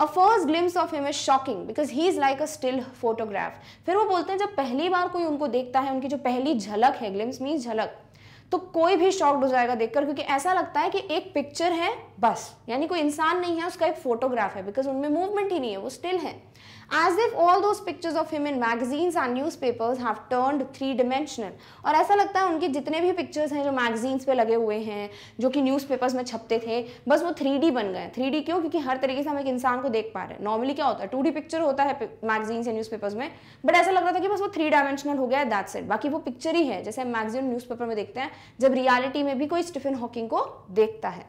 A: a first glimpse of him is shocking because he is like a still photograph फिर वो बोलते हैं जब पहली बार कोई उनको देखता है उनकी जो पहली झलक है ग्लिम्स मीन्स झलक तो कोई भी शॉक्ड हो जाएगा देखकर क्योंकि ऐसा लगता है कि एक पिक्चर है बस यानी कोई इंसान नहीं है उसका एक फोटोग्राफ है बिकॉज उनमें मूवमेंट ही नहीं है वो स्टिल है as if all those pictures of him in and newspapers have turned three dimensional और ऐसा लगता है उनके जितने भी पिक्चर्स हैं जो मैगजीन्स पे लगे हुए हैं जो कि न्यूज़ पेपर्स में छपते थे बस वो थ्री डी बन गए थ्री डी क्यों क्योंकि हर तरीके से हम एक इंसान को देख पा रहे हैं नॉर्मली क्या होता है टू डी पिक्चर होता है मैगजीन्स या न्यूज़ पेपर्स में बट ऐसा लग रहा था कि बस वो थ्री डायमेंशनल हो गया दैट्स इट बाकी वो पिक्चर ही है जैसे हम मैगजीन पेपर में देखते हैं जब रियालिटी में भी कोई स्टीफन हॉकिंग को देखता है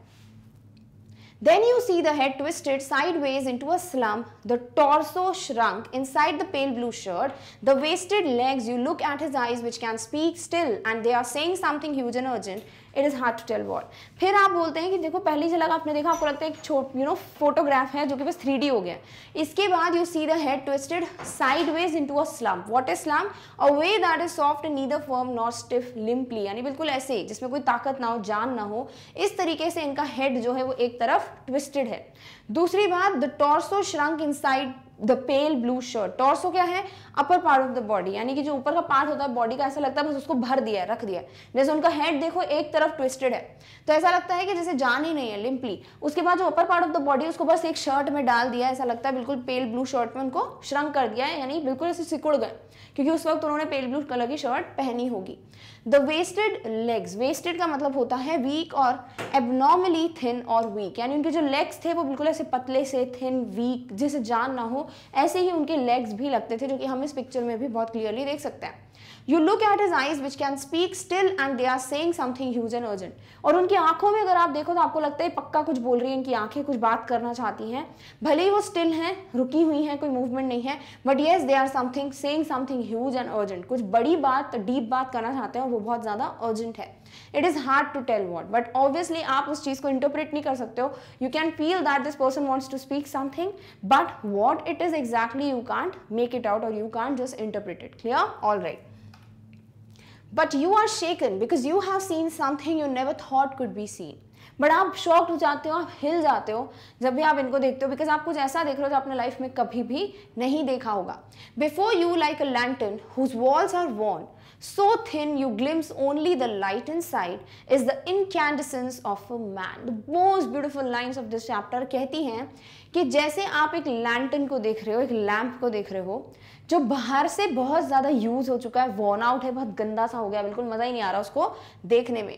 A: Then you see the head twisted sideways into a slump, the torso shrunk inside the pale blue shirt, the wasted legs, you look at his eyes which can speak still and they are saying something huge and urgent it is hard to tell what फिर आप बोलते हैं कि देखो पहली झलक आपने देखा आपको लगता है एक छोट यू नो फोटोग्राफ है जो कि बस थ्री हो गया इसके बाद you see the head twisted sideways into a slump what is slump a way that is soft नी the firm not stiff limply यानी बिल्कुल ऐसे जिसमें कोई ताकत ना हो जान ना हो इस तरीके से इनका हेड जो है वो एक तरफ ट्विस्टेड है दूसरी बात the torso shrunk inside the pale blue shirt torso क्या है upper part of the body यानी कि जो ऊपर का पार्ट होता है बॉडी का ऐसा लगता है बस उसको भर दिया है रख दिया है जैसे उनका हेड देखो एक तरफ ट्विस्टेड है तो ऐसा लगता है कि जैसे जान ही नहीं है लिम्पली उसके बाद जो upper part of the body उसको बस एक शर्ट में डाल दिया ऐसा लगता है बिल्कुल पेल ब्लू शर्ट में उनको श्रंक कर दिया है यानी बिल्कुल ऐसे सिकुड़ गए क्योंकि उस वक्त उन्होंने पेल ब्लू कलर की शर्ट पहनी होगी द वेस्टेड लेग्स वेस्टेड का मतलब होता है वीक और एबनॉर्मली थिन और वीक यानी उनके जो लेग्स थे वो बिल्कुल ऐसे पतले से थिन वीक जैसे जान ना हो ऐसे ही उनके लेग्स भी लगते थे जो कि हमें इस पिक्चर में भी बहुत क्लियरली देख सकते हैं you look at his eyes which can speak still and they are saying something huge and urgent और उनकी आंखों में अगर आप देखो तो आपको लगता है पक्का कुछ बोल रही है इनकी आंखें कुछ बात करना चाहती हैं भले ही वो स्टिल हैं रुकी हुई हैं कोई मूवमेंट नहीं है but yes they are something saying something huge and urgent कुछ बड़ी बात डीप बात करना चाहते हैं और वो बहुत ज़्यादा अर्जेंट है it is hard to tell what but obviously आप उस चीज़ को इंटरप्रेट नहीं कर सकते हो you can feel that this person wants to speak something but what it is exactly you can't make it out और you can't just interpret it clear all right but you are shaken because you have seen something you never thought could be seen but आप shock हो जाते हो आप हिल जाते हो जब भी आप इनको देखते हो बिकॉज आप कुछ ऐसा देख रहे हो जो आपने लाइफ में कभी भी नहीं देखा होगा before you like a lantern whose walls are worn so thin you glimpse only the light inside is the incandescence of a man the most beautiful lines of this chapter कहती हैं कि जैसे आप एक lentil को देख रहे हो एक लैम्प को देख रहे हो जो बाहर से बहुत ज़्यादा यूज़ हो चुका है वॉर्न आउट है बहुत गंदा सा हो गया बिल्कुल मज़ा ही नहीं आ रहा उसको देखने में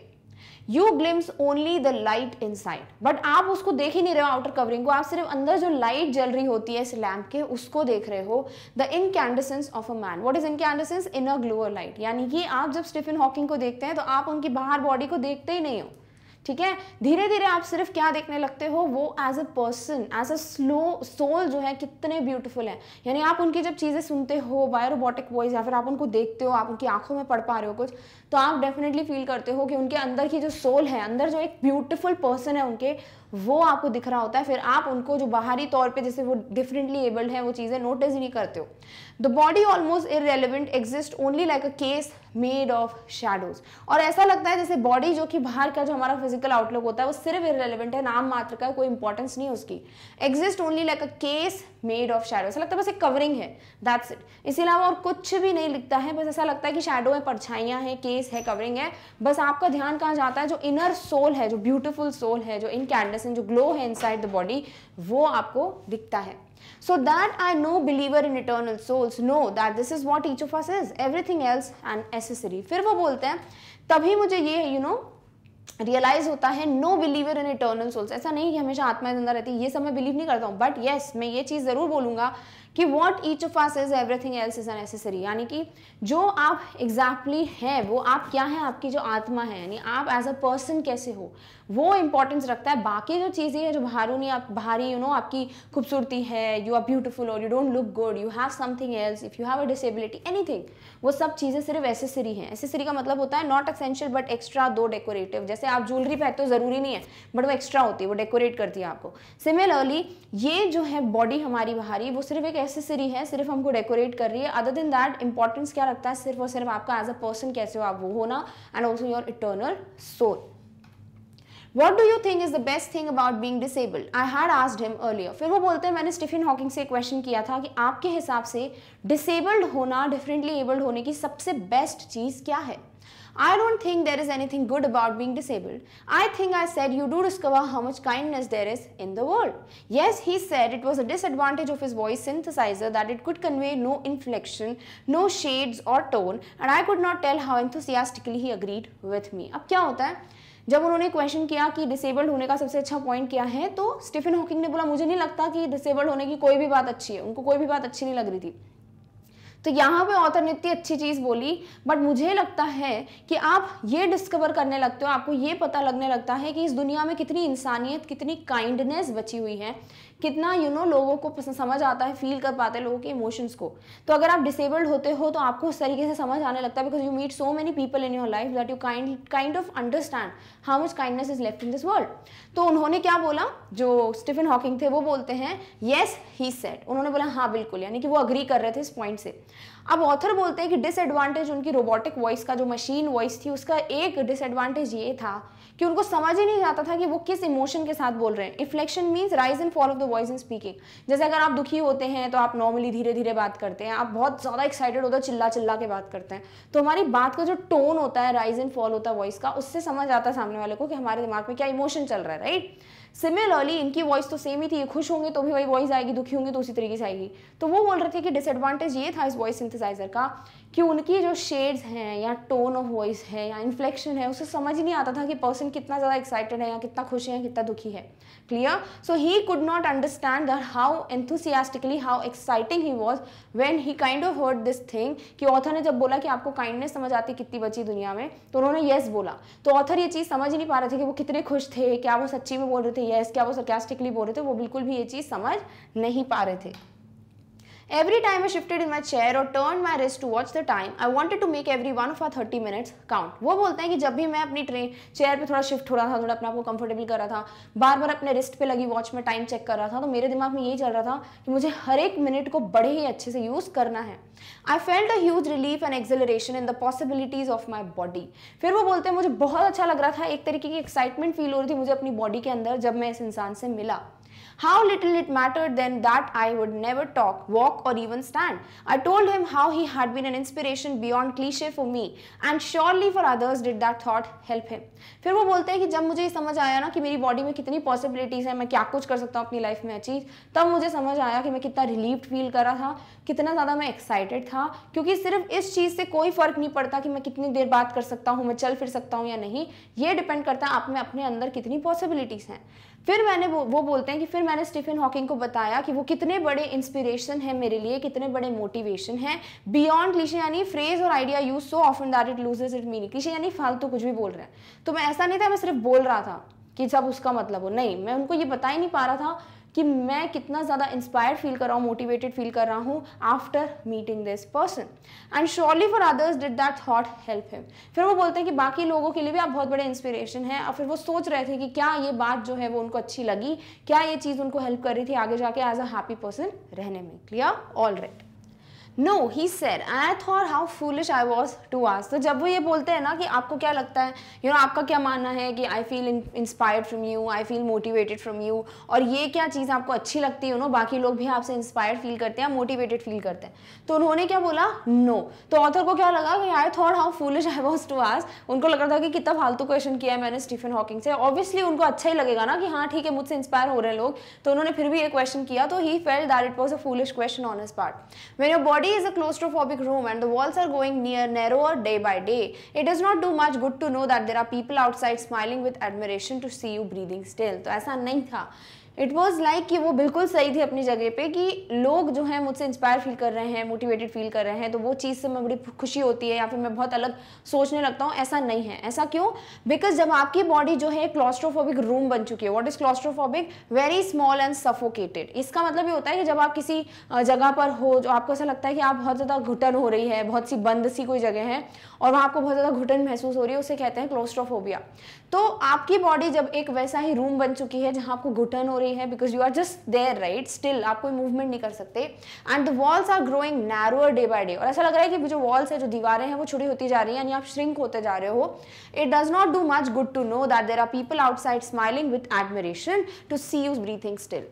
A: you glimpse only the light inside but आप उसको देख ही नहीं रहे हो आउटर कवरिंग को आप सिर्फ अंदर जो लाइट जल रही होती है इस लैम्प के उसको देख रहे हो the incandescence of a man what is candescence in a glower light यानी कि आप जब स्टीफन हॉकिंग को देखते हैं तो आप उनकी बाहर बॉडी को देखते ही नहीं हो ठीक है धीरे धीरे आप सिर्फ क्या देखने लगते हो वो as a person as a slow soul जो है कितने ब्यूटीफुल है यानी आप उनकी जब चीज़ें सुनते हो बाय रोबोटिक वॉइस या फिर आप उनको देखते हो आप उनकी आंखों में पढ़ पा रहे हो कुछ तो आप डेफिनेटली फील करते हो कि उनके अंदर की जो सोल है अंदर जो एक ब्यूटिफुल पर्सन है उनके वो आपको दिख रहा होता है फिर आप उनको जो बाहरी तौर पर जैसे वो डिफरेंटली एबल्ड है वो चीज़ें नोटिस नहीं करते हो the body almost irrelevant exist only like a case made of shadows और ऐसा लगता है जैसे बॉडी जो कि बाहर का जो हमारा फिजिकल आउटलुक होता है वो सिर्फ इरेलीवेंट है नाम मात्र का कोई इंपॉर्टेंस नहीं उसकी exist only like a case made of shadows. ऐसा लगता है बस एक कवरिंग है दैट्स इट इसके अलावा और कुछ भी नहीं लिखता है बस ऐसा लगता है कि शेडो है परछाइयाँ हैं केस है कवरिंग है बस आपका ध्यान कहाँ जाता है जो इनर सोल है जो ब्यूटिफुल सोल है जो इन कैंडस जो ग्लो है इन साइड द बॉडी वो आपको दिखता है So that I know believer in eternal souls know that this is what each of us is, everything else an accessory. fir wo bolte hain tabhi mujhe ye you know realise होता है no believer in eternal souls ऐसा नहीं कि हमेशा आत्मा जिंदा रहती है ये सब मैं बिलीव नहीं करता हूँ बट येस मैं ये चीज़ ज़रूर बोलूंगा कि what each of us is everything else is unnecessary यानी कि जो आप एग्जैक्टली exactly हैं वो आप क्या हैं आपकी जो आत्मा है यानी आप एज अ पर्सन कैसे हो वो इंपॉर्टेंस रखता है बाकी जो चीज़ें हैं जो बाहरूनी आप बाहरी यू नो आपकी खूबसूरती है यू आर ब्यूटीफुल और you don't look good you have something else if you have a disability anything वो सब चीज़ें सिर्फ एसेसरी हैं एसेसरी का मतलब होता है not essential but extra though decorative जैसे आप ज्वेलरी पहनते हो ज़रूरी नहीं है बट वो एक्स्ट्रा होती है वो डेकोरेट करती है आपको सिमिलरली ये जो है बॉडी हमारी बाहरी वो सिर्फ एक एसेसरी है सिर्फ हमको डेकोरेट कर रही है अदर देन दैट इंपॉर्टेंस क्या रखता है सिर्फ और सिर्फ आपका एज अ पर्सन कैसे हो आप वो होना and also your eternal soul what do you think is the best thing about being disabled I had asked him earlier फिर वो बोलते हैं मैंने स्टीफन हॉकिंग से क्वेश्चन किया था कि आपके हिसाब से डिसेबल्ड होना डिफरेंटली एबल्ड होने की सबसे बेस्ट चीज़ क्या है I don't think there is anything good about being disabled. I think I said you do discover how much kindness there is in the world. Yes, he said it was a disadvantage of his voice synthesizer that it could convey no inflection, no shades or tone and I could not tell how enthusiastically he agreed with me. अब क्या होता है जब उन्होंने question किया कि disabled होने का सबसे अच्छा पॉइंट क्या है तो स्टीफन हॉकिंग ने बोला मुझे नहीं लगता कि डिसेबल्ड होने की कोई भी बात अच्छी है उनको कोई भी बात अच्छी नहीं लग रही थी तो यहाँ पे ऑथर ने इतनी अच्छी चीज़ बोली बट मुझे लगता है कि आप ये डिस्कवर करने लगते हो आपको ये पता लगने लगता है कि इस दुनिया में कितनी इंसानियत कितनी काइंडनेस बची हुई है कितना यू you नो know, लोगों को पसंद समझ आता है फील कर पाते हैं लोगों के इमोशंस को तो अगर आप डिसेबल्ड होते हो तो आपको उस तरीके से समझ आने लगता है because you meet so many people in your life that you kind kind of understand how much kindness is left in this world तो उन्होंने क्या बोला जो स्टीफन हॉकिंग थे वो बोलते हैं येस ही सेट उन्होंने बोला हाँ बिल्कुल यानी कि वो अग्री कर रहे थे इस पॉइंट से अब ऑथर बोलते हैं कि डिसएडवांटेज उनकी रोबोटिक वॉइस का जो मशीन वॉइस थी उसका एक डिसएडवांटेज ये था कि उनको समझ ही नहीं आता था कि वो किस इमोशन के साथ बोल रहे हैं inflection means rise and fall of the voice in speaking जैसे अगर आप दुखी होते हैं तो आप नॉर्मली धीरे धीरे बात करते हैं आप बहुत ज़्यादा एक्साइटेड होते हैं चिल्ला चिल्ला के बात करते हैं तो हमारी बात का जो टोन होता है राइज एंड फॉल होता है वॉइस का उससे समझ आता है सामने वाले को कि हमारे दिमाग में क्या इमोशन चल रहा है राइट सिमिलरली इनकी वॉइस तो सेम ही थी खुश होंगे तो भी वही वॉइस आएगी दुखी होंगे तो उसी तरीके से आएगी तो वो बोल रहे थे कि डिसएडवांटेज ये था इस वॉइस सिंथेसाइजर का कि उनकी जो शेड्स हैं या टोन ऑफ वॉइस है या इन्फ्लेक्शन है उसे समझ नहीं आता था कि पर्सन कितना ज़्यादा एक्साइटेड है या कितना खुश है या कितना दुखी है clear so he could not understand that how enthusiastically how exciting he was when he kind of heard this thing कि ऑथर ने जब बोला कि आपको काइंडनेस समझ आती कितनी बची दुनिया में तो उन्होंने येस yes बोला तो ऑथर ये चीज़ समझ नहीं पा रहे थे कि वो कितने खुश थे क्या वो सच्ची में बोल रहे थे येस yes, क्या वो सरकास्टिकली बोल रहे थे वो बिल्कुल भी ये चीज़ समझ नहीं पा रहे थे Every time I shifted in my chair or turned my wrist to watch the time, I wanted to make every one of our 30 minutes count. वो बोलते हैं कि जब भी मैं अपनी ट्रेन चेयर पे थोड़ा शिफ्ट हो रहा था थोड़ा अपने आपको कंफर्टेबल कर रहा था बार बार अपने रिस्ट पे लगी वॉच में टाइम चेक कर रहा था तो मेरे दिमाग में यही चल रहा था कि मुझे हर एक मिनट को बड़े ही अच्छे से यूज़ करना है I felt a huge relief and acceleration in the possibilities of my body फिर वो बोलते हैं मुझे बहुत अच्छा लग रहा था एक तरीके की एक्साइटमेंट फील हो रही थी मुझे अपनी बॉडी के अंदर जब मैं इस इंसान से मिला How little it mattered then that I would never talk, walk or even stand. I told him how he had been an inspiration beyond cliche for me and surely for others did that thought help him. फिर वो बोलते हैं कि जब मुझे समझ आया ना कि मेरी बॉडी में कितनी पॉसिबिलिटीज़ हैं मैं क्या कुछ कर सकता हूँ अपनी लाइफ में अचीव तब मुझे समझ आया कि मैं कितना रिलीव्ड फील कर रहा था कितना ज़्यादा मैं एक्साइटेड था क्योंकि सिर्फ इस चीज़ से कोई फ़र्क नहीं पड़ता कि मैं कितनी देर बात कर सकता हूँ मैं चल फिर सकता हूँ या नहीं ये डिपेंड करता है आप में अपने अंदर कितनी पॉसिबिलिटीज़ हैं फिर मैंने वो वो बोलते हैं कि फिर मैंने स्टीफन हॉकिंग को बताया कि वो कितने बड़े इंस्पिरेशन हैं मेरे लिए कितने बड़े मोटिवेशन हैं बियॉन्ड क्लीशे यानी फ्रेज और idea used so often that it loses it meaning cliche यानी फालतू कुछ भी बोल रहे हैं तो मैं ऐसा नहीं था मैं सिर्फ बोल रहा था कि जब उसका मतलब हो नहीं मैं उनको ये बता ही नहीं पा रहा था कि मैं कितना ज़्यादा इंस्पायर फील कर रहा हूँ मोटिवेटेड फील कर रहा हूँ after meeting this person and surely for others did that thought help him फिर वो बोलते हैं कि बाकी लोगों के लिए भी आप बहुत बड़े इंस्पिरेशन हैं और फिर वो सोच रहे थे कि क्या ये बात जो है वो उनको अच्छी लगी क्या ये चीज़ उनको हेल्प कर रही थी आगे जाके एज अ हैप्पी पर्सन रहने में clear all right no he said I thought how foolish I was to ask तो जब वो ये बोलते हैं ना कि आपको क्या लगता है यू you नो know, आपका क्या मानना है कि I feel inspired from you I feel motivated from you और ये क्या चीज़ आपको अच्छी लगती है यू नो बाकी लोग भी आपसे इंस्पायर्ड फील करते हैं मोटिवेटेड फील करते हैं तो उन्होंने क्या बोला नो no. तो ऑथर को क्या लगा कि I thought how foolish I was to ask उनको लग रहा था कि कितना फालतू क्वेश्चन किया है मैंने स्टीफन हॉकिंग से ऑब्वियसली उनको अच्छा ही लगेगा ना कि हाँ ठीक है मुझसे इंस्पायर हो रहे हैं लोग तो उन्होंने फिर भी ये क्वेश्चन किया तो he felt that it was a foolish question on his part मेरे body body is a claustrophobic room and the walls are going near narrower day by day. It does not do much good to know that there are people outside smiling with admiration to see you breathing still. So, ऐसा नहीं था it was like कि वो बिल्कुल सही थी अपनी जगह पे कि लोग जो हैं मुझसे इंस्पायर फील कर रहे हैं मोटिवेटेड फील कर रहे हैं तो वो चीज़ से मैं बड़ी खुशी होती है या फिर मैं बहुत अलग सोचने लगता हूँ ऐसा नहीं है ऐसा क्यों बिकॉज जब आपकी बॉडी जो है क्लॉस्ट्रोफोबिक रूम बन चुकी है what is claustrophobic very small and suffocated इसका मतलब ये होता है कि जब आप किसी जगह पर हो जो आपको ऐसा लगता है कि आप बहुत ज़्यादा घुटन हो रही है बहुत सी बंद सी कोई जगह है और वहाँ आपको बहुत ज़्यादा घुटन महसूस हो रही है उसे कहते हैं क्लॉस्ट्रोफोबिया तो आपकी बॉडी जब एक वैसा ही रूम बन चुकी है जहाँ आपको घुटन हो रही नहीं है because you are just there right still आप कोई मूवमेंट नहीं कर सकते and the walls are growing narrower day by day और ऐसा लग रहा है कि जो वॉल्स है जो दीवारें हैं वो छोटी होती जा रही हैं यानी आप श्रिंक होते जा रहे हो it does not do much good to know that there are people outside smiling with admiration to see you breathing still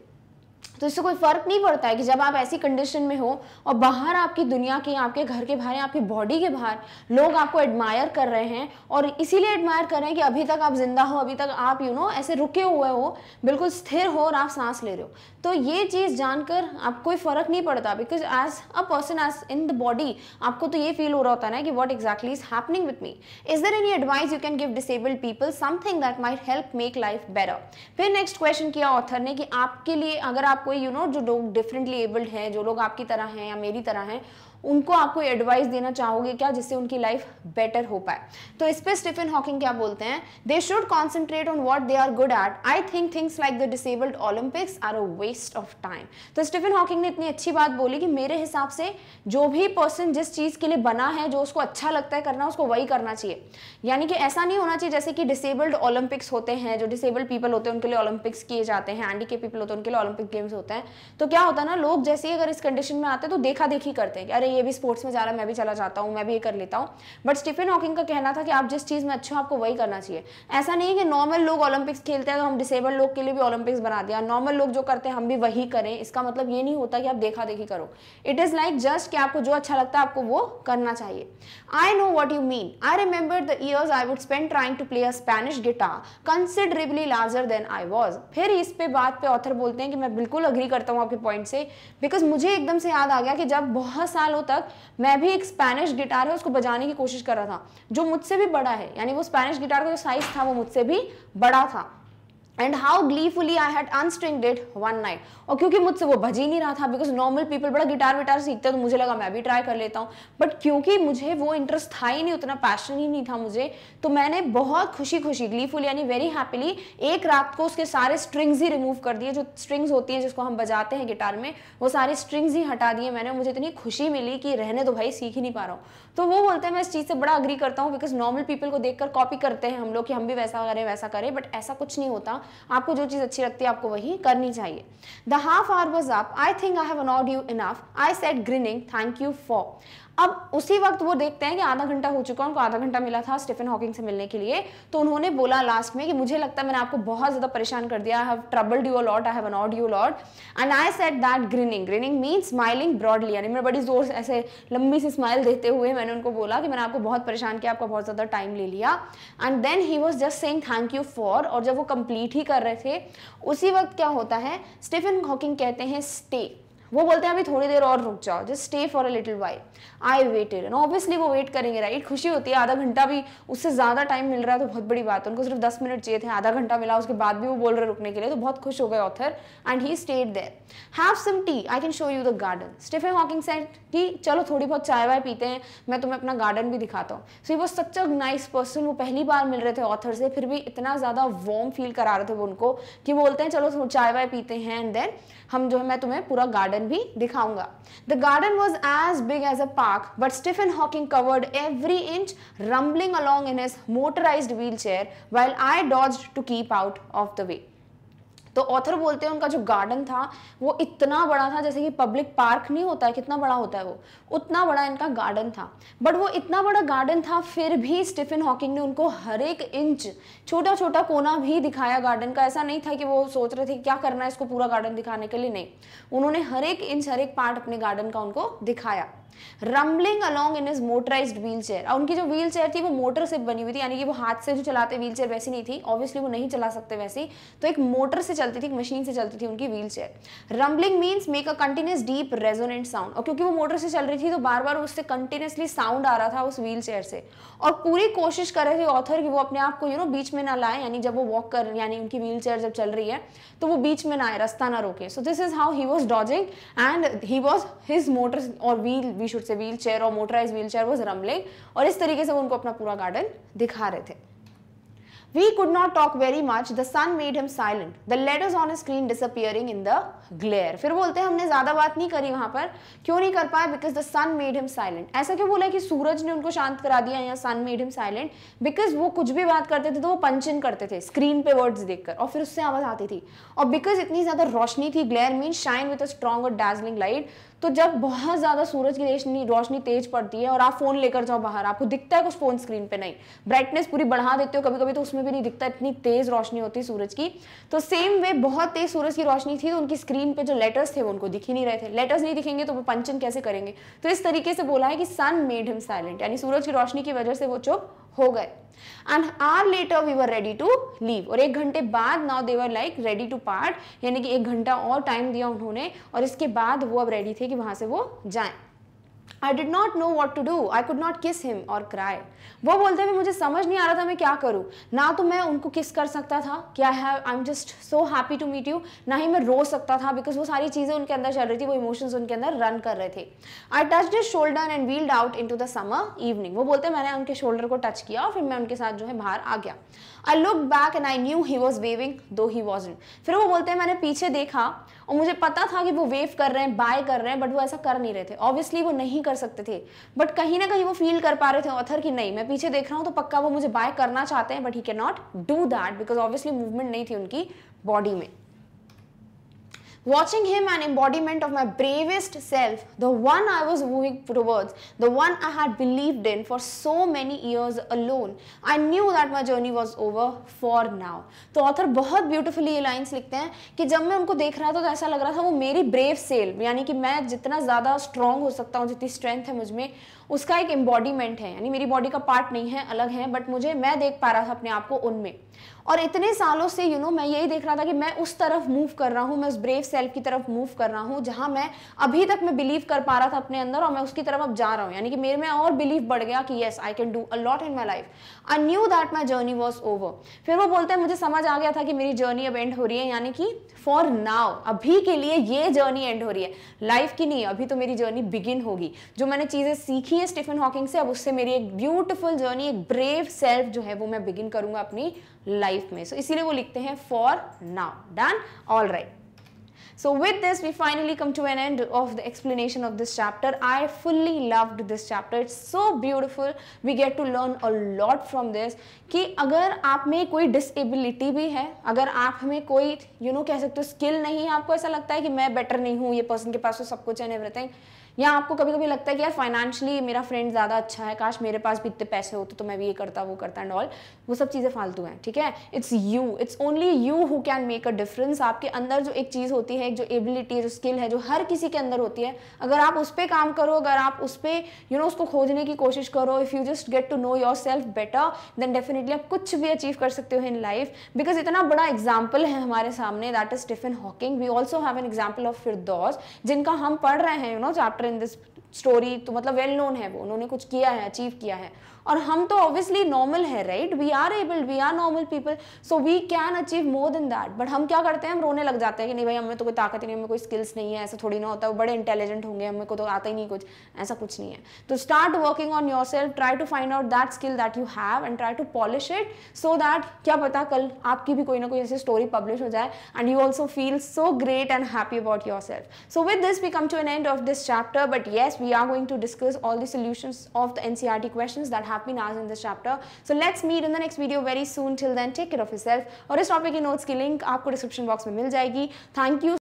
A: तो इससे कोई फ़र्क नहीं पड़ता है कि जब आप ऐसी कंडीशन में हो और बाहर आपकी दुनिया की आपके घर के बाहर आपकी बॉडी के बाहर लोग आपको एडमायर कर रहे हैं और इसीलिए एडमायर कर रहे हैं कि अभी तक आप ज़िंदा हो अभी तक आप यू you नो know, ऐसे रुके हुए हो बिल्कुल स्थिर हो और आप सांस ले रहे हो तो ये चीज़ जानकर आप कोई फ़र्क नहीं पड़ता because as a person as in the body आपको तो ये फील हो रहा होता है ना कि what exactly is happening with me is there any advice you can give disabled people something that might help make life better फिर नेक्स्ट क्वेश्चन किया ऑथर ने कि आपके लिए अगर आप कोई यू you नो know, जो लोग डिफरेंटली एबल्ड हैं जो लोग आपकी तरह हैं या मेरी तरह हैं उनको आपको एडवाइस देना चाहोगे क्या जिससे उनकी लाइफ बेटर हो पाए तो इस पर स्टीफन हॉकिंग क्या बोलते हैं they should concentrate on what they are good at I think things like the disabled Olympics are a waste of time तो स्टीफन हॉकिंग ने इतनी अच्छी बात बोली कि मेरे हिसाब से जो भी पर्सन जिस चीज़ के लिए बना है जो उसको अच्छा लगता है करना उसको वही करना चाहिए यानी कि ऐसा नहीं होना चाहिए जैसे कि डिसेबल्ड ओलंपिक्स होते हैं जो डिसेबल्ड पीपल होते हैं उनके लिए ओलंपिक्स किए जाते हैं हैंडी के पीपल होते हैं उनके लिए ओलंपिक गेम्स होते हैं तो क्या होता है ना लोग जैसे ही अगर इस कंडीशन में आते हैं तो देखा देखी करते हैं कि अरे ये भी स्पोर्ट्स में जा रहा है मैं भी चला जाता हूँ मैं भी ये कर लेता हूँ बट स्टीफन हॉकिंग का कहना था कि आप जिस चीज़ में अच्छे हो आपको वही करना चाहिए ऐसा नहीं है कि नॉर्मल लोग ओलंपिक्स खेलते हैं तो हम डिसेबल लोग के लिए भी ओलंपिक्स बना दिया नॉर्मल लोग जो करते हैं हम भी वही करें इसका मतलब ये नहीं होता कि आप देखा देखी करो इट इज़ लाइक जस्ट कि आपको जो अच्छा लगता है आपको वो करना चाहिए I know what you mean I remember the years I would spend trying to play a Spanish guitar considerably larger than I was फिर इस पे बात पे ऑथर बोलते हैं कि मैं बिल्कुल अग्री करता हूँ आपके पॉइंट से बिकॉज मुझे एकदम से याद आ गया कि जब बहुत साल सालों तक मैं भी एक स्पेनिश गिटार है उसको बजाने की कोशिश कर रहा था जो मुझसे भी बड़ा है यानी वो स्पेनिश गिटार का जो साइज था वो मुझसे भी बड़ा था and how gleefully I had unstrung that one night और क्योंकि मुझसे वो बज ही नहीं रहा था बिकॉज नॉर्मल पीपल बड़ा गिटार विटार सीखते हैं तो मुझे लगा मैं भी ट्राई कर लेता हूँ बट क्योंकि मुझे वो इंटरेस्ट था ही नहीं उतना पैशन ही नहीं था मुझे तो मैंने बहुत खुशी खुशी ग्लीफुल यानी वेरी हैप्पीली एक रात को उसके सारे स्ट्रिंग्स ही रिमूव कर दिए जो स्ट्रिंग्स होती है जिसको हम बजाते हैं गिटार में वो सारे स्ट्रिंग्स ही हटा दिए मैंने मुझे इतनी खुशी मिली कि रहने तो भाई सीख ही नहीं पा रहा हूँ तो वो बोलते हैं मैं इस चीज़ से बड़ा अग्री करता हूँ बिकॉज नॉर्मल पीपल को देख कर कॉपी करते हैं हम लोग कि हम भी वैसा करें वैसा करें बट ऐसा कुछ नहीं होता आपको जो चीज़ अच्छी लगती है आपको वही करनी चाहिए the half hour was up I think I have annoyed you enough I sat grinning thank you for अब उसी वक्त वो देखते हैं कि आधा घंटा हो चुका है उनको आधा घंटा मिला था स्टीफन हॉकिंग से मिलने के लिए तो उन्होंने बोला लास्ट में कि मुझे लगता है मैंने आपको बहुत ज़्यादा परेशान कर दिया I have troubled you lot I have annoyed you lot and I sat that grinning grinning mean smiling broadly यानी मैं बड़ी जोर से ऐसे लंबी सी स्माइल देते हुए मैंने उनको बोला कि मैंने आपको बहुत परेशान किया आपका बहुत ज़्यादा टाइम ले लिया and then he was just saying thank you for और जब वो कंप्लीट ही कर रहे थे उसी वक्त क्या होता है स्टीफन हॉकिंग कहते हैं स्टे वो बोलते हैं अभी थोड़ी देर और रुक जाओ just stay for a little while I waited ना ऑब्वियसली वो वेट करेंगे राइट खुशी होती है आधा घंटा भी उससे ज़्यादा टाइम मिल रहा है तो बहुत बड़ी बात है उनको सिर्फ दस मिनट चाहिए थे आधा घंटा मिला उसके बाद भी वो बोल रहे रुकने के लिए तो बहुत खुश हो गए author and he stayed there have some tea I can show you the garden Stephen Hawking said कि चलो थोड़ी बहुत चाय वाय पीते हैं मैं तुम्हें अपना गार्डन भी दिखाता हूँ सो ही वो सच अ नाइस पर्सन वो पहली बार मिल रहे थे ऑथर से फिर भी इतना ज़्यादा वॉर्म फील करा रहे थे वो उनको कि बोलते हैं चलो चाय वाय पीते हैं एंड देन हम जो है मैं तुम्हें पूरा गार्डन भी दिखाऊंगा the garden was as big as a park park, but Stephen Hawking covered every inch, rumbling along in his motorized wheelchair while I dodged to keep out of the way. तो author बोलते हैं उनका जो garden था वो इतना बड़ा था जैसे कि पब्लिक पार्क नहीं होता है कितना बड़ा होता है वो उतना बड़ा इनका गार्डन था बट वो इतना बड़ा गार्डन था फिर भी स्टीफन हॉकिंग ने उनको हर एक इंच छोटा छोटा कोना भी दिखाया गार्डन का ऐसा नहीं था कि वो सोच रहे थे क्या करना है इसको पूरा गार्डन दिखाने के लिए नहीं उन्होंने हर एक इंच हर एक पार्ट अपने गार्डन का उनको दिखाया rumbling along in his motorised wheel chair और उनकी जो व्हील चेयर थी वो मोटर से बनी हुई थी यानी कि वो हाथ से जो चलाते व्हील चेयर वैसी नहीं थी ऑब्वियसली वो नहीं चला सकते वैसी तो एक मोटर से चलती थी एक मशीन से चलती थी उनकी wheel chair rumbling means make a continuous deep resonant sound और क्योंकि वो मोटर से चल रही थी तो बार बार उससे कंटिन्यूसली साउंड आ रहा था उस व्हील चेयर से और पूरी कोशिश कर रहे थे ऑथर की वो अपने आप को यू नो बीच में ना लाए यानी जब वो वॉक कर यानी उनकी व्हील चेयर जब चल रही है तो वो बीच में ना आए रास्ता ना रोके so this is how he was dodging and he was his motor और wheel we should say wheel chair और motorised wheel chair was rumbling और इस तरीके से वो उनको अपना पूरा गार्डन दिखा रहे थे We could not talk very much. The sun made him silent. The letters on his screen disappearing in the glare. फिर बोलते हैं हमने ज़्यादा बात नहीं करी वहां पर क्यों नहीं कर पाए because the sun made him silent ऐसा क्यों बोला कि सूरज ने उनको शांत करा दिया या sun made him silent because वो कुछ भी बात करते थे तो वो पंचिन करते थे स्क्रीन पे वर्ड्स देखकर और फिर उससे आवाज़ आती थी और बिकॉज इतनी ज़्यादा रोशनी थी glare mean shine with a strong और डार्जलिंग लाइट तो जब बहुत ज़्यादा सूरज की रोशनी तेज पड़ती है और आप फ़ोन लेकर जाओ बाहर आपको दिखता है कुछ फ़ोन स्क्रीन पे नहीं ब्राइटनेस पूरी बढ़ा देते हो कभी कभी तो उसमें भी नहीं दिखता इतनी तेज़ रोशनी होती है सूरज की तो सेम वे बहुत तेज़ सूरज की रोशनी थी तो उनकी स्क्रीन पर जो लेटर्स थे वो उनको दिख ही नहीं रहे थे लेटर्स नहीं दिखेंगे तो वो पंचन कैसे करेंगे तो इस तरीके से बोला है कि सन मेड हिम साइलेंट यानी सूरज की रोशनी की वजह से वो चुप हो गए and hour later we were ready to leave और एक घंटे बाद now they were like ready to part यानी कि एक घंटा और टाइम दिया उन्होंने और इसके बाद वो अब रेडी थे कि वहां से वो जाएं I did not know what to do I could not kiss him और क्राई वो बोलते हुए मुझे समझ नहीं आ रहा था मैं क्या करूँ ना तो मैं उनको किस कर सकता था कि I have I am just so happy to meet you ना ही मैं रो सकता था बिकॉज वो सारी चीज़ें उनके अंदर चल रही थी वो इमोशंस उनके अंदर रन कर रहे थे I touch his shoulder and wheeled out into the summer evening वो बोलते मैंने उनके शोल्डर को टच किया और फिर मैं उनके साथ जो है बाहर आ गया I look back and I knew he was waving though he was फिर वो बोलते हैं मैंने पीछे देखा और मुझे पता था कि वो वेव कर रहे हैं बाय कर रहे हैं बट वो ऐसा कर नहीं रहे थे ऑब्वियसली वो नहीं कर सकते थे बट कहीं ना कहीं वो फील कर पा रहे थे ऑथर कि नहीं मैं पीछे देख रहा हूँ तो पक्का वो मुझे बाय करना चाहते हैं but he can not do that because obviously movement नहीं थी उनकी बॉडी में Watching him an embodiment of my bravest self, the one I was moving towards, the one I had believed in for so many years alone. I knew that my journey was over for now. to author bahut beautifully ye lines likhte hain ki jab main unko dekh raha tha to aisa lag raha tha wo meri brave self yani ki main jitna zyada strong ho sakta hu jitni strength hai मुझ में उसका एक embodiment है यानी मेरी body का part नहीं है अलग है बट मुझे मैं देख पा रहा था अपने आप को उनमें और इतने सालों से यू you नो know, मैं यही देख रहा था कि मैं उस तरफ मूव कर रहा हूँ मैं उस ब्रेव सेल्फ की तरफ मूव कर रहा हूँ जहाँ मैं अभी तक मैं बिलीव कर पा रहा था अपने अंदर और मैं उसकी तरफ अब जा रहा हूँ यानी कि मेरे में और बिलीव बढ़ गया कि yes I can do a lot in my life I knew that my journey was over फिर वो बोलते हैं मुझे समझ आ गया था कि मेरी जर्नी अब एंड हो रही है यानी कि फॉर नाउ अभी के लिए ये जर्नी एंड हो रही है लाइफ की नहीं अभी तो मेरी जर्नी बिगिन होगी जो मैंने चीज़ें सीखी सीखी है स्टीफन हॉकिंग से अब उससे मेरी एक ब्यूटीफुल जर्नी एक ब्रेव सेल्फ जो है वो मैं बिगिन करूंगा अपनी लाइफ में सो so, इसीलिए वो लिखते हैं for now done all right So with this, we finally come to an end of the explanation of this chapter. I fully loved this chapter. It's so beautiful. We get to learn a lot from this. कि अगर आप में कोई disability भी है अगर आप में कोई यू you नो know, कह सकते हो स्किल नहीं है आपको ऐसा लगता है कि मैं बेटर नहीं हूँ ये पर्सन के पास तो सब कुछ है एवरीथिंग या आपको कभी कभी लगता है कि यार फाइनेंशियली मेरा फ्रेंड ज़्यादा अच्छा है काश मेरे पास भी इतने पैसे होते तो मैं भी ये करता वो करता एंड ऑल वो सब चीज़ें फालतू हैं ठीक है it's you it's only you who can make a difference आपके अंदर जो एक चीज़ होती है जो एबिलिटी है जो स्किल है जो हर किसी के अंदर होती है अगर आप उस पर काम करो अगर आप उस पर यू नो उसको खोजने की कोशिश करो if you just get to know yourself better then definitely आप कुछ भी अचीव कर सकते हो इन लाइफ बिकॉज इतना बड़ा एग्जाम्पल है हमारे सामने that is Stephen Hawking we also have an example of फिर जिनका हम पढ़ रहे हैं you know chapter in this story तो मतलब वेल नोन है वो उन्होंने कुछ किया है अचीव किया है और हम तो ऑब्वियसली नॉर्मल है right we are able we are normal people so we can achieve more than that but हम क्या करते हैं हम रोने लग जाते हैं कि नहीं भाई हमें तो कोई ताकत ही नहीं हमें कोई स्किल्स नहीं है ऐसा थोड़ी ना होता है बड़े इंटेलिजेंट होंगे हमें को तो आता ही नहीं कुछ ऐसा कुछ नहीं है तो start working on yourself try to find out that skill that you have and try to polish it so that क्या पता कल आपकी भी कोई ना कोई ऐसी स्टोरी पब्लिश हो जाए and you also feel so great and happy about yourself so with this we come to an end of this chapter but yes we are going to discuss all the solution of the NCERT question दैट have been asked in this chapter. So let's meet in the next video very soon. Till then, take care of yourself. aur is topic की notes ki link aapko description box mein mil jayegi thank you